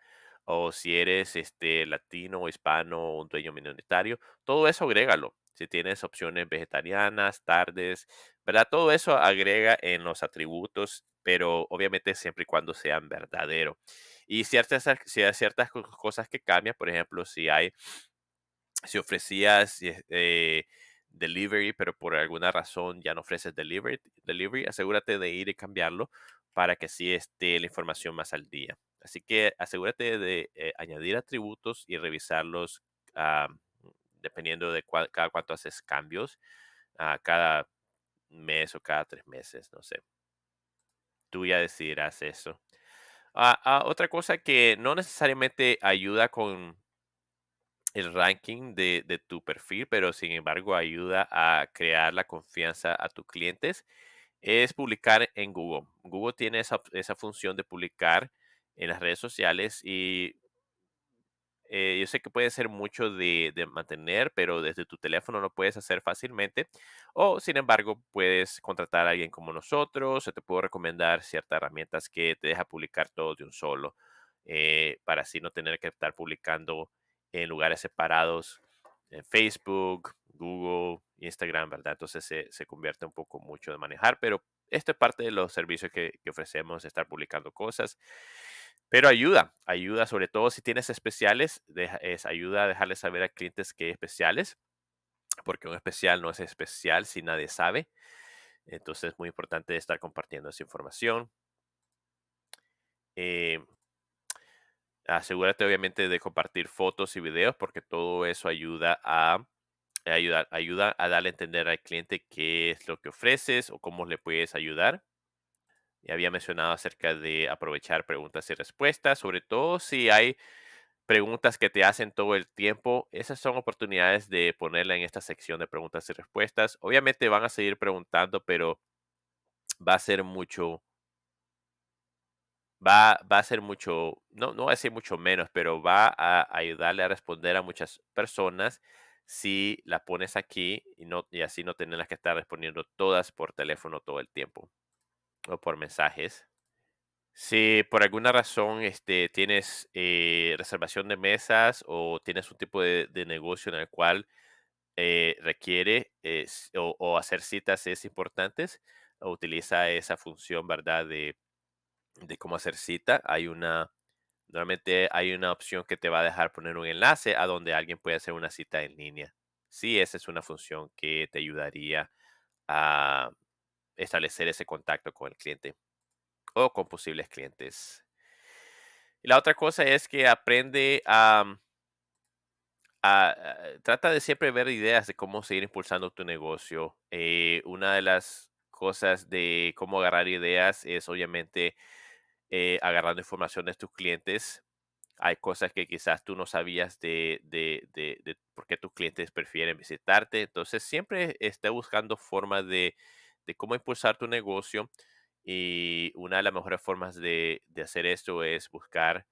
o si eres este, latino, hispano, o un dueño minoritario, todo eso agrégalo. Si tienes opciones vegetarianas, tardes, ¿verdad? Todo eso agrega en los atributos, pero obviamente siempre y cuando sean verdaderos. Y ciertas, si hay ciertas cosas que cambian, por ejemplo, si hay, si ofrecías... Eh, delivery, pero por alguna razón ya no ofreces delivery, delivery, asegúrate de ir y cambiarlo para que sí esté la información más al día. Así que asegúrate de eh, añadir atributos y revisarlos ah, dependiendo de cada cuánto haces cambios, a ah, cada mes o cada tres meses, no sé. Tú ya decidirás eso. Ah, otra cosa que no necesariamente ayuda con el ranking de, tu perfil, pero sin embargo ayuda a crear la confianza a tus clientes, es publicar en Google. Google tiene esa, función de publicar en las redes sociales y eh, yo sé que puede ser mucho de, mantener, pero desde tu teléfono lo puedes hacer fácilmente. O, sin embargo, puedes contratar a alguien como nosotros. O te puedo recomendar ciertas herramientas que te deja publicar todo de un solo, eh, para así no tener que estar publicando en lugares separados, en Facebook, Google, Instagram, ¿verdad? Entonces se, se convierte un poco mucho de manejar, pero esto es parte de los servicios que, ofrecemos, estar publicando cosas. Pero ayuda, ayuda sobre todo si tienes especiales, es ayuda a dejarles saber a clientes que especiales, porque un especial no es especial si nadie sabe. Entonces es muy importante estar compartiendo esa información. Eh, asegúrate obviamente de compartir fotos y videos porque todo eso ayuda a ayudar, ayuda a darle a entender al cliente qué es lo que ofreces o cómo le puedes ayudar. Ya había mencionado acerca de aprovechar preguntas y respuestas, sobre todo si hay preguntas que te hacen todo el tiempo. Esas son oportunidades de ponerla en esta sección de preguntas y respuestas. Obviamente van a seguir preguntando, pero va a ser mucho va, a ser mucho, no, no va a ser mucho menos, pero va a ayudarle a responder a muchas personas si la pones aquí y, no, y así no tenerlas que estar respondiendo todas por teléfono todo el tiempo o por mensajes. Si por alguna razón este, tienes eh, reservación de mesas o tienes un tipo de, negocio en el cual eh, requiere eh, o, hacer citas es importante, utiliza esa función, ¿verdad? De de cómo hacer cita, hay una, normalmente hay una opción que te va a dejar poner un enlace a donde alguien puede hacer una cita en línea. Sí, esa es una función que te ayudaría a establecer ese contacto con el cliente o con posibles clientes. la otra cosa es que aprende a, mm, trata de siempre ver ideas de cómo seguir impulsando tu negocio. Eh, una de las cosas de cómo agarrar ideas es obviamente eh, agarrando información de tus clientes. Hay cosas que quizás tú no sabías de, por qué tus clientes prefieren visitarte. Entonces, siempre esté buscando formas de, cómo impulsar tu negocio. Y una de las mejores formas de, hacer esto es buscar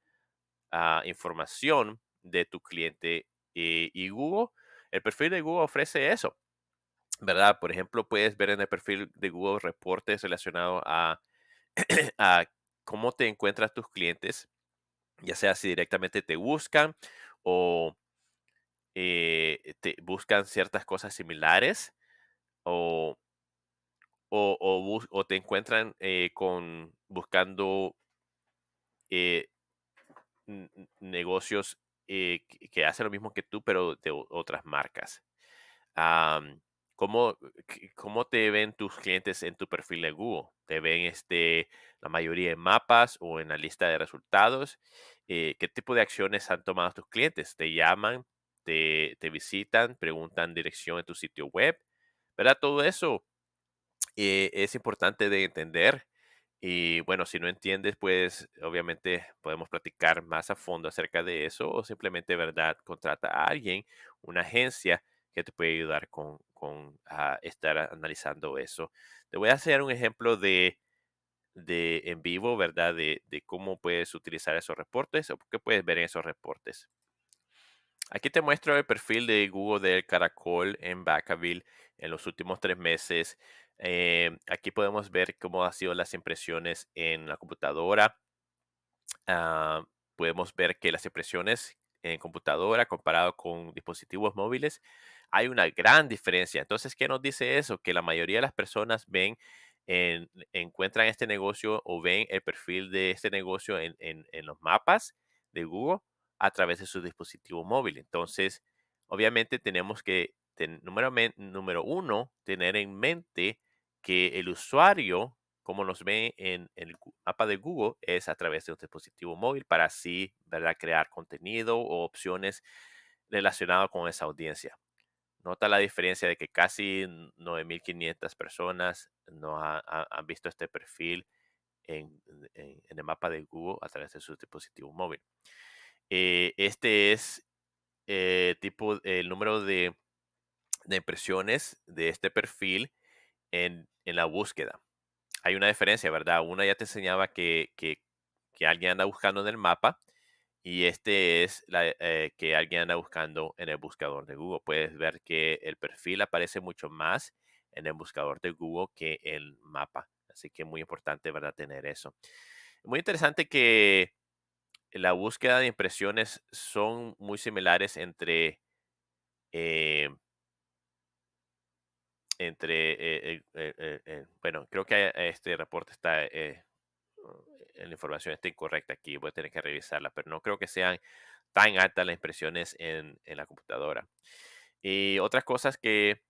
ah, información de tu cliente. Eh, y, Google, el perfil de Google ofrece eso. ¿verdad? Por ejemplo, puedes ver en el perfil de Google reportes relacionados a, a cómo te encuentras tus clientes, ya sea si directamente te buscan o eh, te buscan ciertas cosas similares o, o, te encuentran eh, con buscando eh, negocios que hacen lo mismo que tú, pero de otras marcas. ¿Cómo, ¿Cómo te ven tus clientes en tu perfil de Google? ¿Te ven este, la mayoría en mapas o en la lista de resultados? Eh, ¿Qué tipo de acciones han tomado tus clientes? ¿Te llaman? Te, te, visitan, preguntan dirección en tu sitio web, ¿verdad? Todo eso eh, es importante de entender. Y bueno, si no entiendes, pues obviamente podemos platicar más a fondo acerca de eso o simplemente, ¿verdad? Contrata a alguien, una agencia que te puede ayudar con, a estar analizando eso. Te voy a hacer un ejemplo de, de en vivo, ¿verdad? De, de cómo puedes utilizar esos reportes o qué puedes ver en esos reportes. Aquí te muestro el perfil de Google del Caracol en bacaville en los últimos tres meses. Eh, aquí podemos ver cómo han sido las impresiones en la computadora. Ah, podemos ver que las impresiones en computadora comparado con dispositivos móviles hay una gran diferencia. Entonces, ¿qué nos dice eso? Que la mayoría de las personas ven, encuentran este negocio o ven el perfil de este negocio en, los mapas de Google a través de su dispositivo móvil. Entonces, obviamente tenemos que, número, uno, tener en mente que el usuario, como nos ve en, el mapa de Google, es a través de un dispositivo móvil para así ¿verdad? crear contenido o opciones relacionadas con esa audiencia nota la diferencia de que casi 9.500 personas no han visto este perfil en, el mapa de Google a través de su dispositivo móvil. Eh, este es eh, tipo el número de, impresiones de este perfil en, la búsqueda. Hay una diferencia, ¿verdad? Una ya te enseñaba que alguien anda buscando en el mapa y este es la eh, que alguien anda buscando en el buscador de Google. Puedes ver que el perfil aparece mucho más en el buscador de Google que el mapa. Así que muy importante, ¿verdad? Tener eso. Muy interesante que la búsqueda de impresiones son muy similares entre, eh, entre eh, bueno, creo que este reporte está la información está incorrecta aquí, voy a tener que revisarla, pero no creo que sean tan altas las impresiones en, la computadora. Y otras cosas que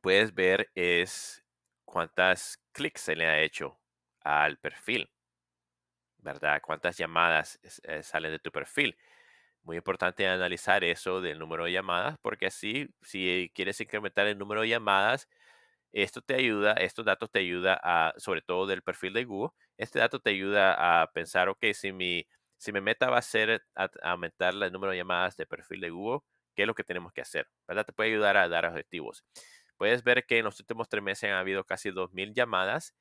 puedes ver es cuántas clics se le ha hecho al perfil, ¿verdad? Cuántas llamadas eh, salen de tu perfil. Muy importante analizar eso del número de llamadas, porque así, si quieres incrementar el número de llamadas, esto te ayuda, estos datos te ayuda a, sobre todo del perfil de Google, este dato te ayuda a pensar, ok, si mi, si meta va a ser aumentar el número de llamadas de perfil de Google, ¿qué es lo que tenemos que hacer? ¿Verdad? Te puede ayudar a dar objetivos. Puedes ver que en los últimos tres meses han habido casi 2.000 llamadas.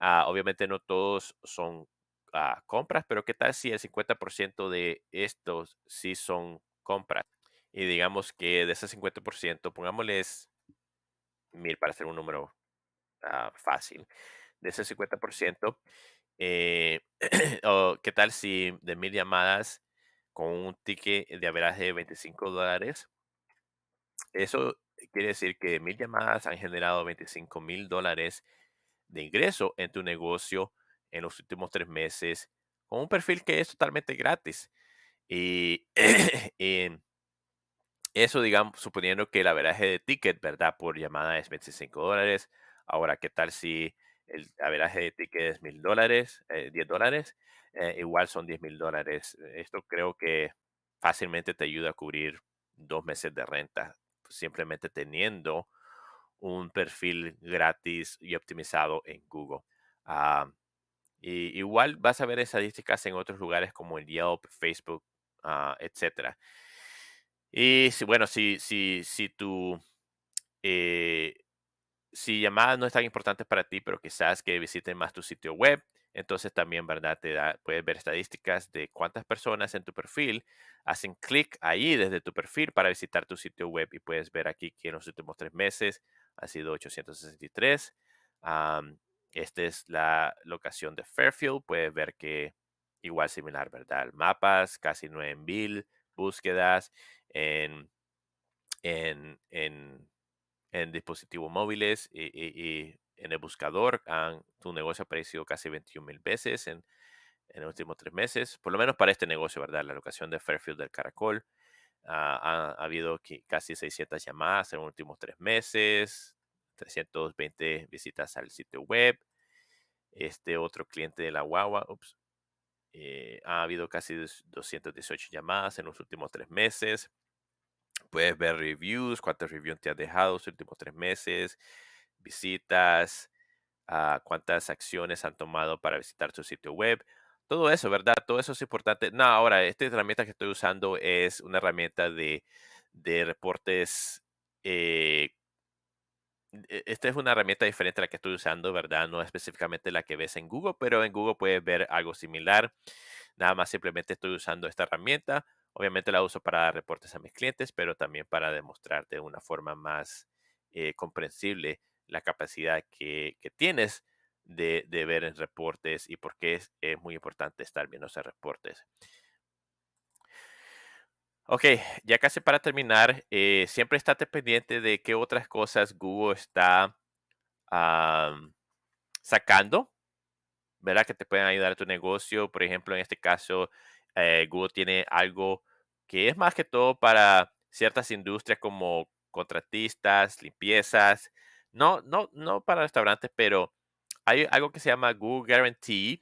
Ah, obviamente no todos son ah, compras, pero ¿qué tal si el 50% de estos sí son compras? Y digamos que de ese 50%, pongámosles mil para hacer un número ah, fácil, de ese 50%, eh, o qué tal si de mil llamadas con un ticket de averaje de 25 dólares, eso quiere decir que mil llamadas han generado 25 mil dólares de ingreso en tu negocio en los últimos tres meses con un perfil que es totalmente gratis. y Eso, digamos, suponiendo que el averaje de ticket, ¿verdad? Por llamada es 25 dólares. Ahora, ¿qué tal si el averaje de ticket es mil dólares, 10 eh, dólares? Eh, igual son $10,000. mil dólares. Esto creo que fácilmente te ayuda a cubrir dos meses de renta, simplemente teniendo un perfil gratis y optimizado en Google. Ah, y igual vas a ver estadísticas en otros lugares como el Yelp, Facebook, ah, etcétera. etc. Y bueno, si, si, si tu eh, si llamadas no es tan importante para ti, pero quizás que visiten más tu sitio web, entonces también, ¿verdad? Te da, puedes ver estadísticas de cuántas personas en tu perfil hacen clic ahí desde tu perfil para visitar tu sitio web y puedes ver aquí que en los últimos tres meses ha sido 863. esta es la locación de Fairfield. Puedes ver que igual similar, ¿verdad? Mapas, casi 9000 búsquedas en, dispositivos móviles y, en el buscador. tu negocio ha aparecido casi 21 mil veces en, los últimos tres meses, por lo menos para este negocio, ¿verdad? La locación de Fairfield del Caracol. Ah, ha, habido casi 600 llamadas en los últimos tres meses, 320 visitas al sitio web. Este otro cliente de la Guagua, eh, ha habido casi 218 llamadas en los últimos tres meses. Puedes ver reviews, cuántas reviews te han dejado los últimos tres meses, visitas, a ah, cuántas acciones han tomado para visitar tu sitio web. Todo eso, ¿verdad? Todo eso es importante. No, ahora, esta herramienta que estoy usando es una herramienta de, de reportes. Eh, e, esta es una herramienta diferente a la que estoy usando, ¿verdad? No específicamente la que ves en Google, pero en Google puedes ver algo similar. Nada más simplemente estoy usando esta herramienta Obviamente la uso para dar reportes a mis clientes, pero también para demostrar de una forma más eh, comprensible la capacidad que, tienes de, ver en reportes y por qué es, muy importante estar viendo esos reportes. Ok, ya casi para terminar, eh, siempre estate pendiente de qué otras cosas Google está sacando, ¿verdad? Que te pueden ayudar a tu negocio. Por ejemplo, en este caso, eh, Google tiene algo que es más que todo para ciertas industrias como contratistas, limpiezas, no, no, no para restaurantes, pero hay algo que se llama Google Guaranteed,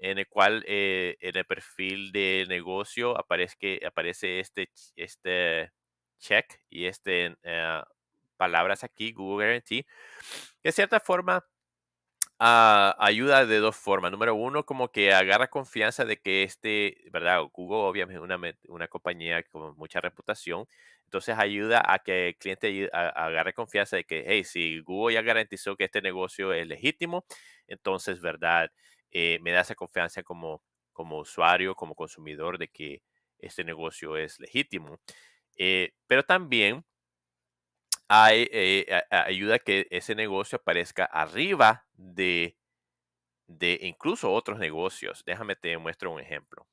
en el cual eh, en el perfil de negocio aparece, este, este check y este eh, palabras aquí, Google Guarantee, que de cierta forma ayuda de dos formas. Número uno, como que agarra confianza de que este, ¿verdad? Google obviamente una, compañía con mucha reputación. Entonces ayuda a que el cliente agarre confianza de que, hey, si Google ya garantizó que este negocio es legítimo, entonces, ¿verdad? Eh, me da esa confianza como, usuario, como consumidor de que este negocio es legítimo. Eh, pero también eh, ayuda a que ese negocio aparezca arriba de, de incluso otros negocios. Déjame te muestro un ejemplo.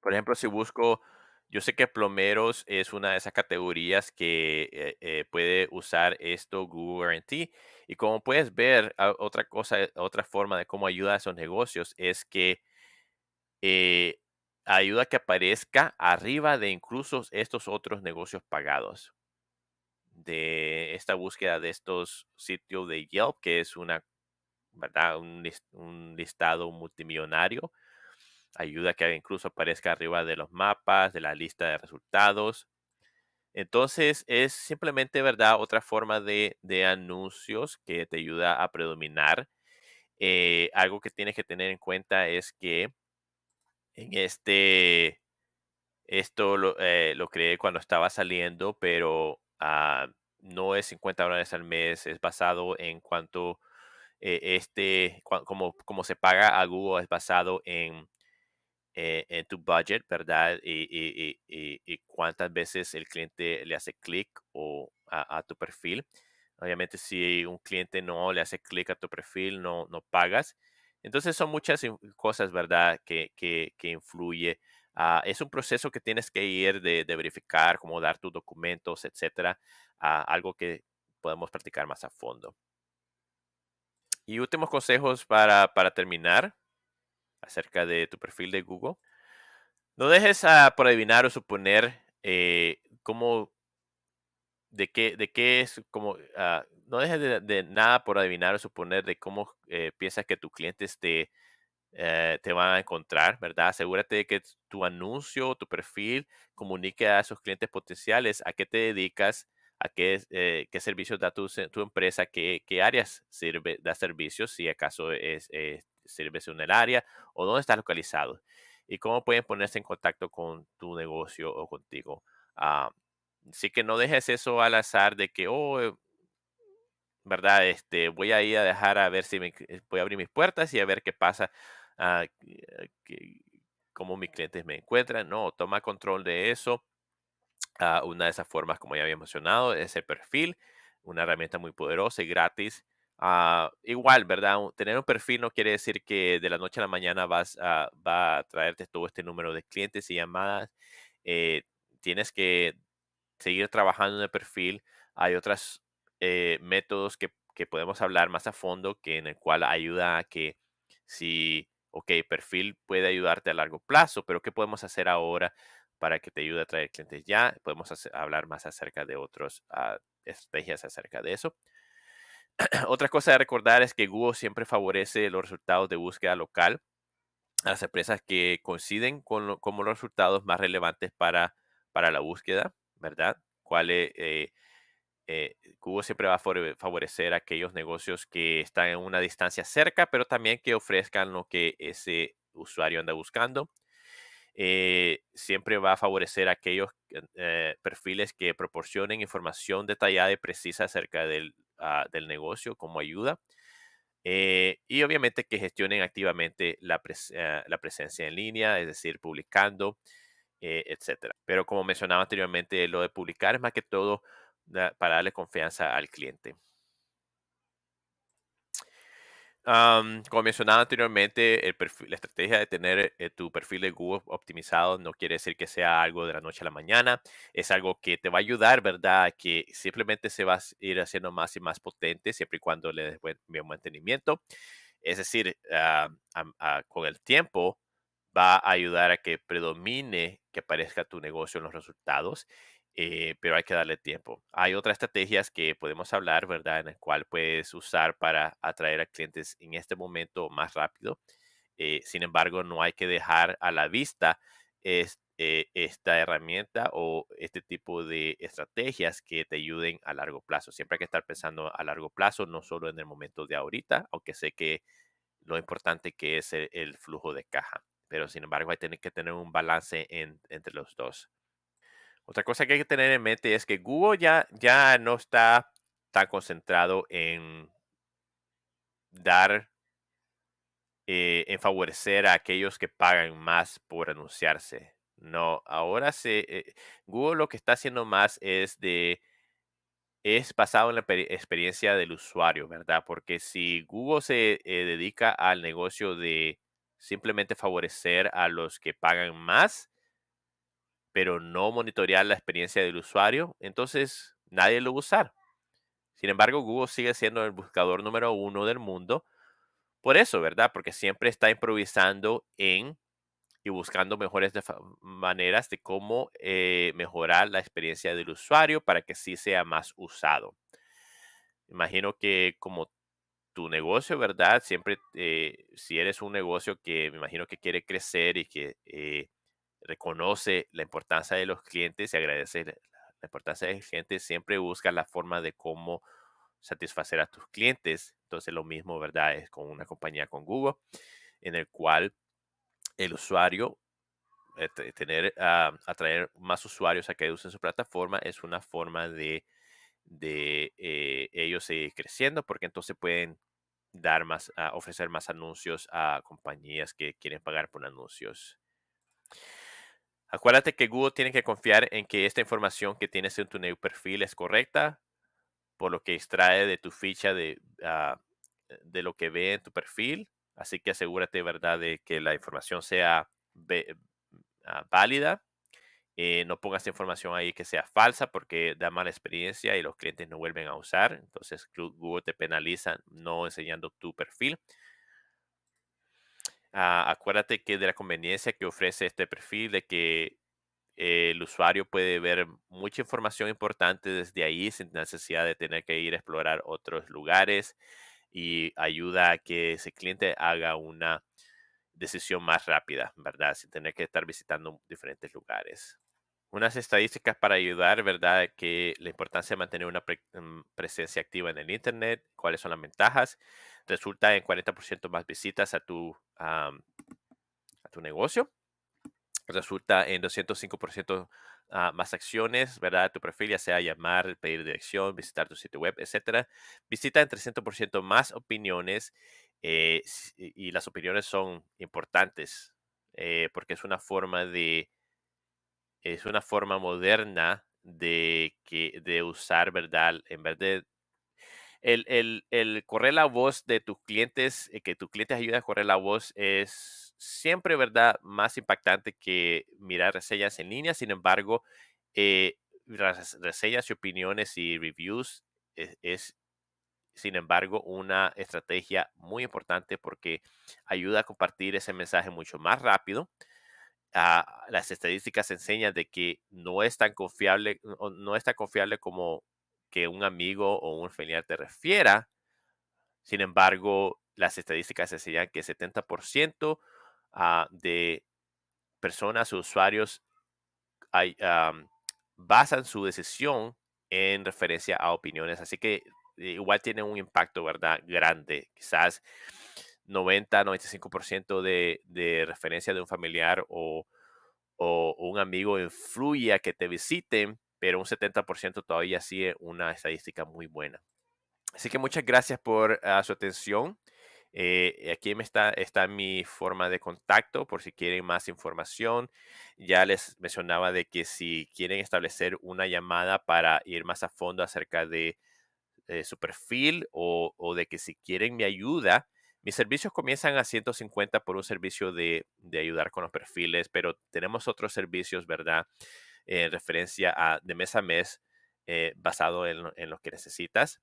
Por ejemplo, si busco, yo sé que plomeros es una de esas categorías que eh, eh, puede usar esto Google Guarantee. Y como puedes ver, otra cosa, otra forma de cómo ayuda a esos negocios es que ayuda a que aparezca arriba de incluso estos otros negocios pagados de esta búsqueda de estos sitios de Yelp, que es una, ¿verdad? Un, listado multimillonario. Ayuda que incluso aparezca arriba de los mapas, de la lista de resultados. Entonces es simplemente, ¿verdad? Otra forma de, anuncios que te ayuda a predominar. Eh, algo que tienes que tener en cuenta es que en este, esto lo, eh, lo creé cuando estaba saliendo, pero Ah, no es 50 dólares al mes, es basado en cuánto eh, este, como, se paga a Google, es basado en, eh, en tu budget, ¿verdad? Y, cuántas veces el cliente le hace clic o a, tu perfil. Obviamente, si un cliente no le hace clic a tu perfil, no, no pagas. Entonces son muchas cosas, ¿verdad?, que, que, que influye Ah, es un proceso que tienes que ir de, verificar, cómo dar tus documentos, etcétera. a algo que podemos practicar más a fondo. Y últimos consejos para, terminar acerca de tu perfil de Google. No dejes ah, por adivinar o suponer eh, cómo, de qué, de qué es, como, ah, no dejes de, nada por adivinar o suponer de cómo eh, piensas que tu cliente esté. Eh, te van a encontrar, ¿verdad? Asegúrate de que tu anuncio, tu perfil comunique a esos clientes potenciales a qué te dedicas, a qué, eh, qué servicios da tu, tu empresa, qué, qué, áreas sirve, da servicios, si acaso es, es, sirves en el área o dónde estás localizado y cómo pueden ponerse en contacto con tu negocio o contigo. Ah, así que no dejes eso al azar de que, oh, eh, ¿verdad? Este, voy a ir a dejar a ver si me, voy a abrir mis puertas y a ver qué pasa cómo mis clientes me encuentran, no, toma control de eso. Ah, una de esas formas, como ya había mencionado, es el perfil, una herramienta muy poderosa y gratis. Ah, igual, ¿verdad? Tener un perfil no quiere decir que de la noche a la mañana vas a, va a traerte todo este número de clientes y llamadas. Eh, tienes que seguir trabajando en el perfil. Hay otros eh, métodos que, que, podemos hablar más a fondo que en el cual ayuda a que si ok, perfil puede ayudarte a largo plazo, pero ¿qué podemos hacer ahora para que te ayude a traer clientes ya? Podemos hablar más acerca de otras ah, estrategias acerca de eso. Otra cosa de recordar es que Google siempre favorece los resultados de búsqueda local a las empresas que coinciden con como los resultados más relevantes para, para la búsqueda, ¿verdad? ¿Cuál eh, eh, Google siempre va a favorecer aquellos negocios que están en una distancia cerca, pero también que ofrezcan lo que ese usuario anda buscando. Eh, siempre va a favorecer aquellos eh, eh, perfiles que proporcionen información detallada y precisa acerca del, ah, negocio como ayuda. y obviamente que gestionen activamente la, la, presencia en línea, es decir, publicando, etcétera. Pero como mencionaba anteriormente, lo de publicar es más que todo para darle confianza al cliente. como mencionaba anteriormente, la estrategia de tener eh, tu perfil de Google optimizado no quiere decir que sea algo de la noche a la mañana, es algo que te va a ayudar, ¿verdad? Que simplemente se va a ir haciendo más y más potente siempre y cuando le des buen, mantenimiento. Es decir, ah, ah, con el tiempo va a ayudar a que predomine que aparezca tu negocio en los resultados eh, pero hay que darle tiempo. Hay otras estrategias que podemos hablar, ¿verdad? En el cual puedes usar para atraer a clientes en este momento más rápido. Eh, sin embargo, no hay que dejar a la vista eh, esta herramienta o este tipo de estrategias que te ayuden a largo plazo. Siempre hay que estar pensando a largo plazo, no solo en el momento de ahorita, aunque sé que lo importante que es el, flujo de caja. Pero sin embargo, hay que tener un balance entre los dos. Otra cosa que hay que tener en mente es que Google ya, ya no está tan concentrado en dar, eh, en favorecer a aquellos que pagan más por anunciarse. No, ahora se, eh, Google lo que está haciendo más es de, es basado en la experiencia del usuario, ¿verdad? Porque si Google se eh, dedica al negocio de simplemente favorecer a los que pagan más, pero no monitorear la experiencia del usuario, entonces nadie lo va a usar. Sin embargo, Google sigue siendo el buscador número uno del mundo. Por eso, ¿verdad? Porque siempre está improvisando en y buscando mejores maneras de cómo eh, mejorar la experiencia del usuario para que sí sea más usado. Imagino que como tu negocio, ¿verdad? Siempre, eh, si eres un negocio que me imagino que quiere crecer y que eh, reconoce la importancia de los clientes y agradece la importancia de los clientes, siempre busca la forma de cómo satisfacer a tus clientes. Entonces lo mismo, ¿verdad? Es con una compañía con Google, en el cual el usuario, eh, tener, ah, atraer más usuarios a que usen su plataforma es una forma de, eh, ellos seguir creciendo porque entonces pueden dar más, ah, ofrecer más anuncios a compañías que quieren pagar por anuncios. Acuérdate que Google tiene que confiar en que esta información que tienes en tu perfil es correcta, por lo que extrae de tu ficha ah, de, lo que ve en tu perfil. Así que asegúrate, ¿verdad?, de que la información sea ah, válida. Eh, no pongas información ahí que sea falsa porque da mala experiencia y los clientes no vuelven a usar. Entonces Google te penaliza no enseñando tu perfil acuérdate que de la conveniencia que ofrece este perfil, de que eh, el usuario puede ver mucha información importante desde ahí sin necesidad de tener que ir a explorar otros lugares y ayuda a que ese cliente haga una decisión más rápida, ¿verdad? Sin tener que estar visitando diferentes lugares. Unas estadísticas para ayudar, ¿verdad? Que la importancia de mantener una mm, presencia activa en el Internet, cuáles son las ventajas resulta en 40% más visitas a tu, a tu negocio, resulta en 205% ah, más acciones, ¿verdad? Tu perfil, ya sea llamar, pedir dirección, visitar tu sitio web, etcétera. Visita en 300% más opiniones eh, y, las opiniones son importantes eh, porque es una forma de, es una forma moderna de, que, de usar, ¿verdad? En vez de el, correr la voz de tus clientes, eh, que tus clientes ayuden a correr la voz es siempre, ¿verdad?, más impactante que mirar reseñas en línea. Sin embargo, las eh, reseñas y opiniones y reviews e, es, sin embargo, una estrategia muy importante porque ayuda a compartir ese mensaje mucho más rápido. Ah, las estadísticas enseñan de que no es tan confiable, no es tan confiable como que un amigo o un familiar te refiera. Sin embargo, las estadísticas decían que 70% ah, de personas o usuarios basan su decisión en referencia a opiniones. Así que eh, igual tiene un impacto, ¿verdad? Grande. Quizás 90, 95% de, de referencia de un familiar o, o, un amigo influye a que te visiten pero un 70% todavía sigue una estadística muy buena. Así que muchas gracias por ah, su atención. Eh, aquí me está, está mi forma de contacto por si quieren más información. Ya les mencionaba de que si quieren establecer una llamada para ir más a fondo acerca de eh, su perfil o, de que si quieren mi ayuda, mis servicios comienzan a 150 por un servicio de, de ayudar con los perfiles, pero tenemos otros servicios, ¿verdad? en referencia a, de mes a mes eh, basado en, en, lo que necesitas.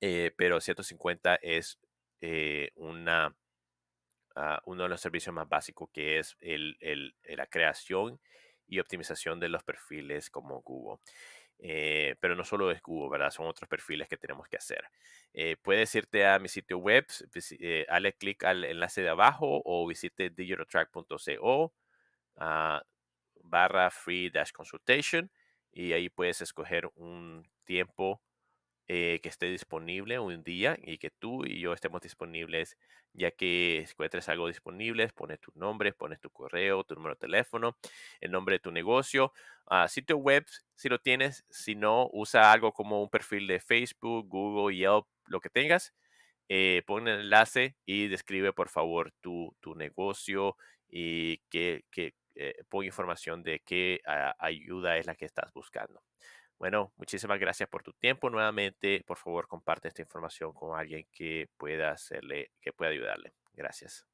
Eh, pero 150 es eh, una, ah, uno de los servicios más básicos que es el, el, la creación y optimización de los perfiles como Google. pero no solo es Google, ¿verdad? Son otros perfiles que tenemos que hacer. Eh, puedes irte a mi sitio web, eh, dale clic al enlace de abajo o visite digitaltrack.co barra free dash consultation y ahí puedes escoger un tiempo eh, que esté disponible un día y que tú y yo estemos disponibles ya que encuentres algo disponible, pones tu nombre, pones tu correo, tu número de teléfono, el nombre de tu negocio, ah, sitio web si lo tienes, si no, usa algo como un perfil de Facebook, Google, Yelp, lo que tengas, eh, pon el enlace y describe por favor tu, tu negocio y qué, qué, eh, información de qué ayuda es la que estás buscando. Bueno, muchísimas gracias por tu tiempo nuevamente. Por favor, comparte esta información con alguien que pueda hacerle, que pueda ayudarle. Gracias.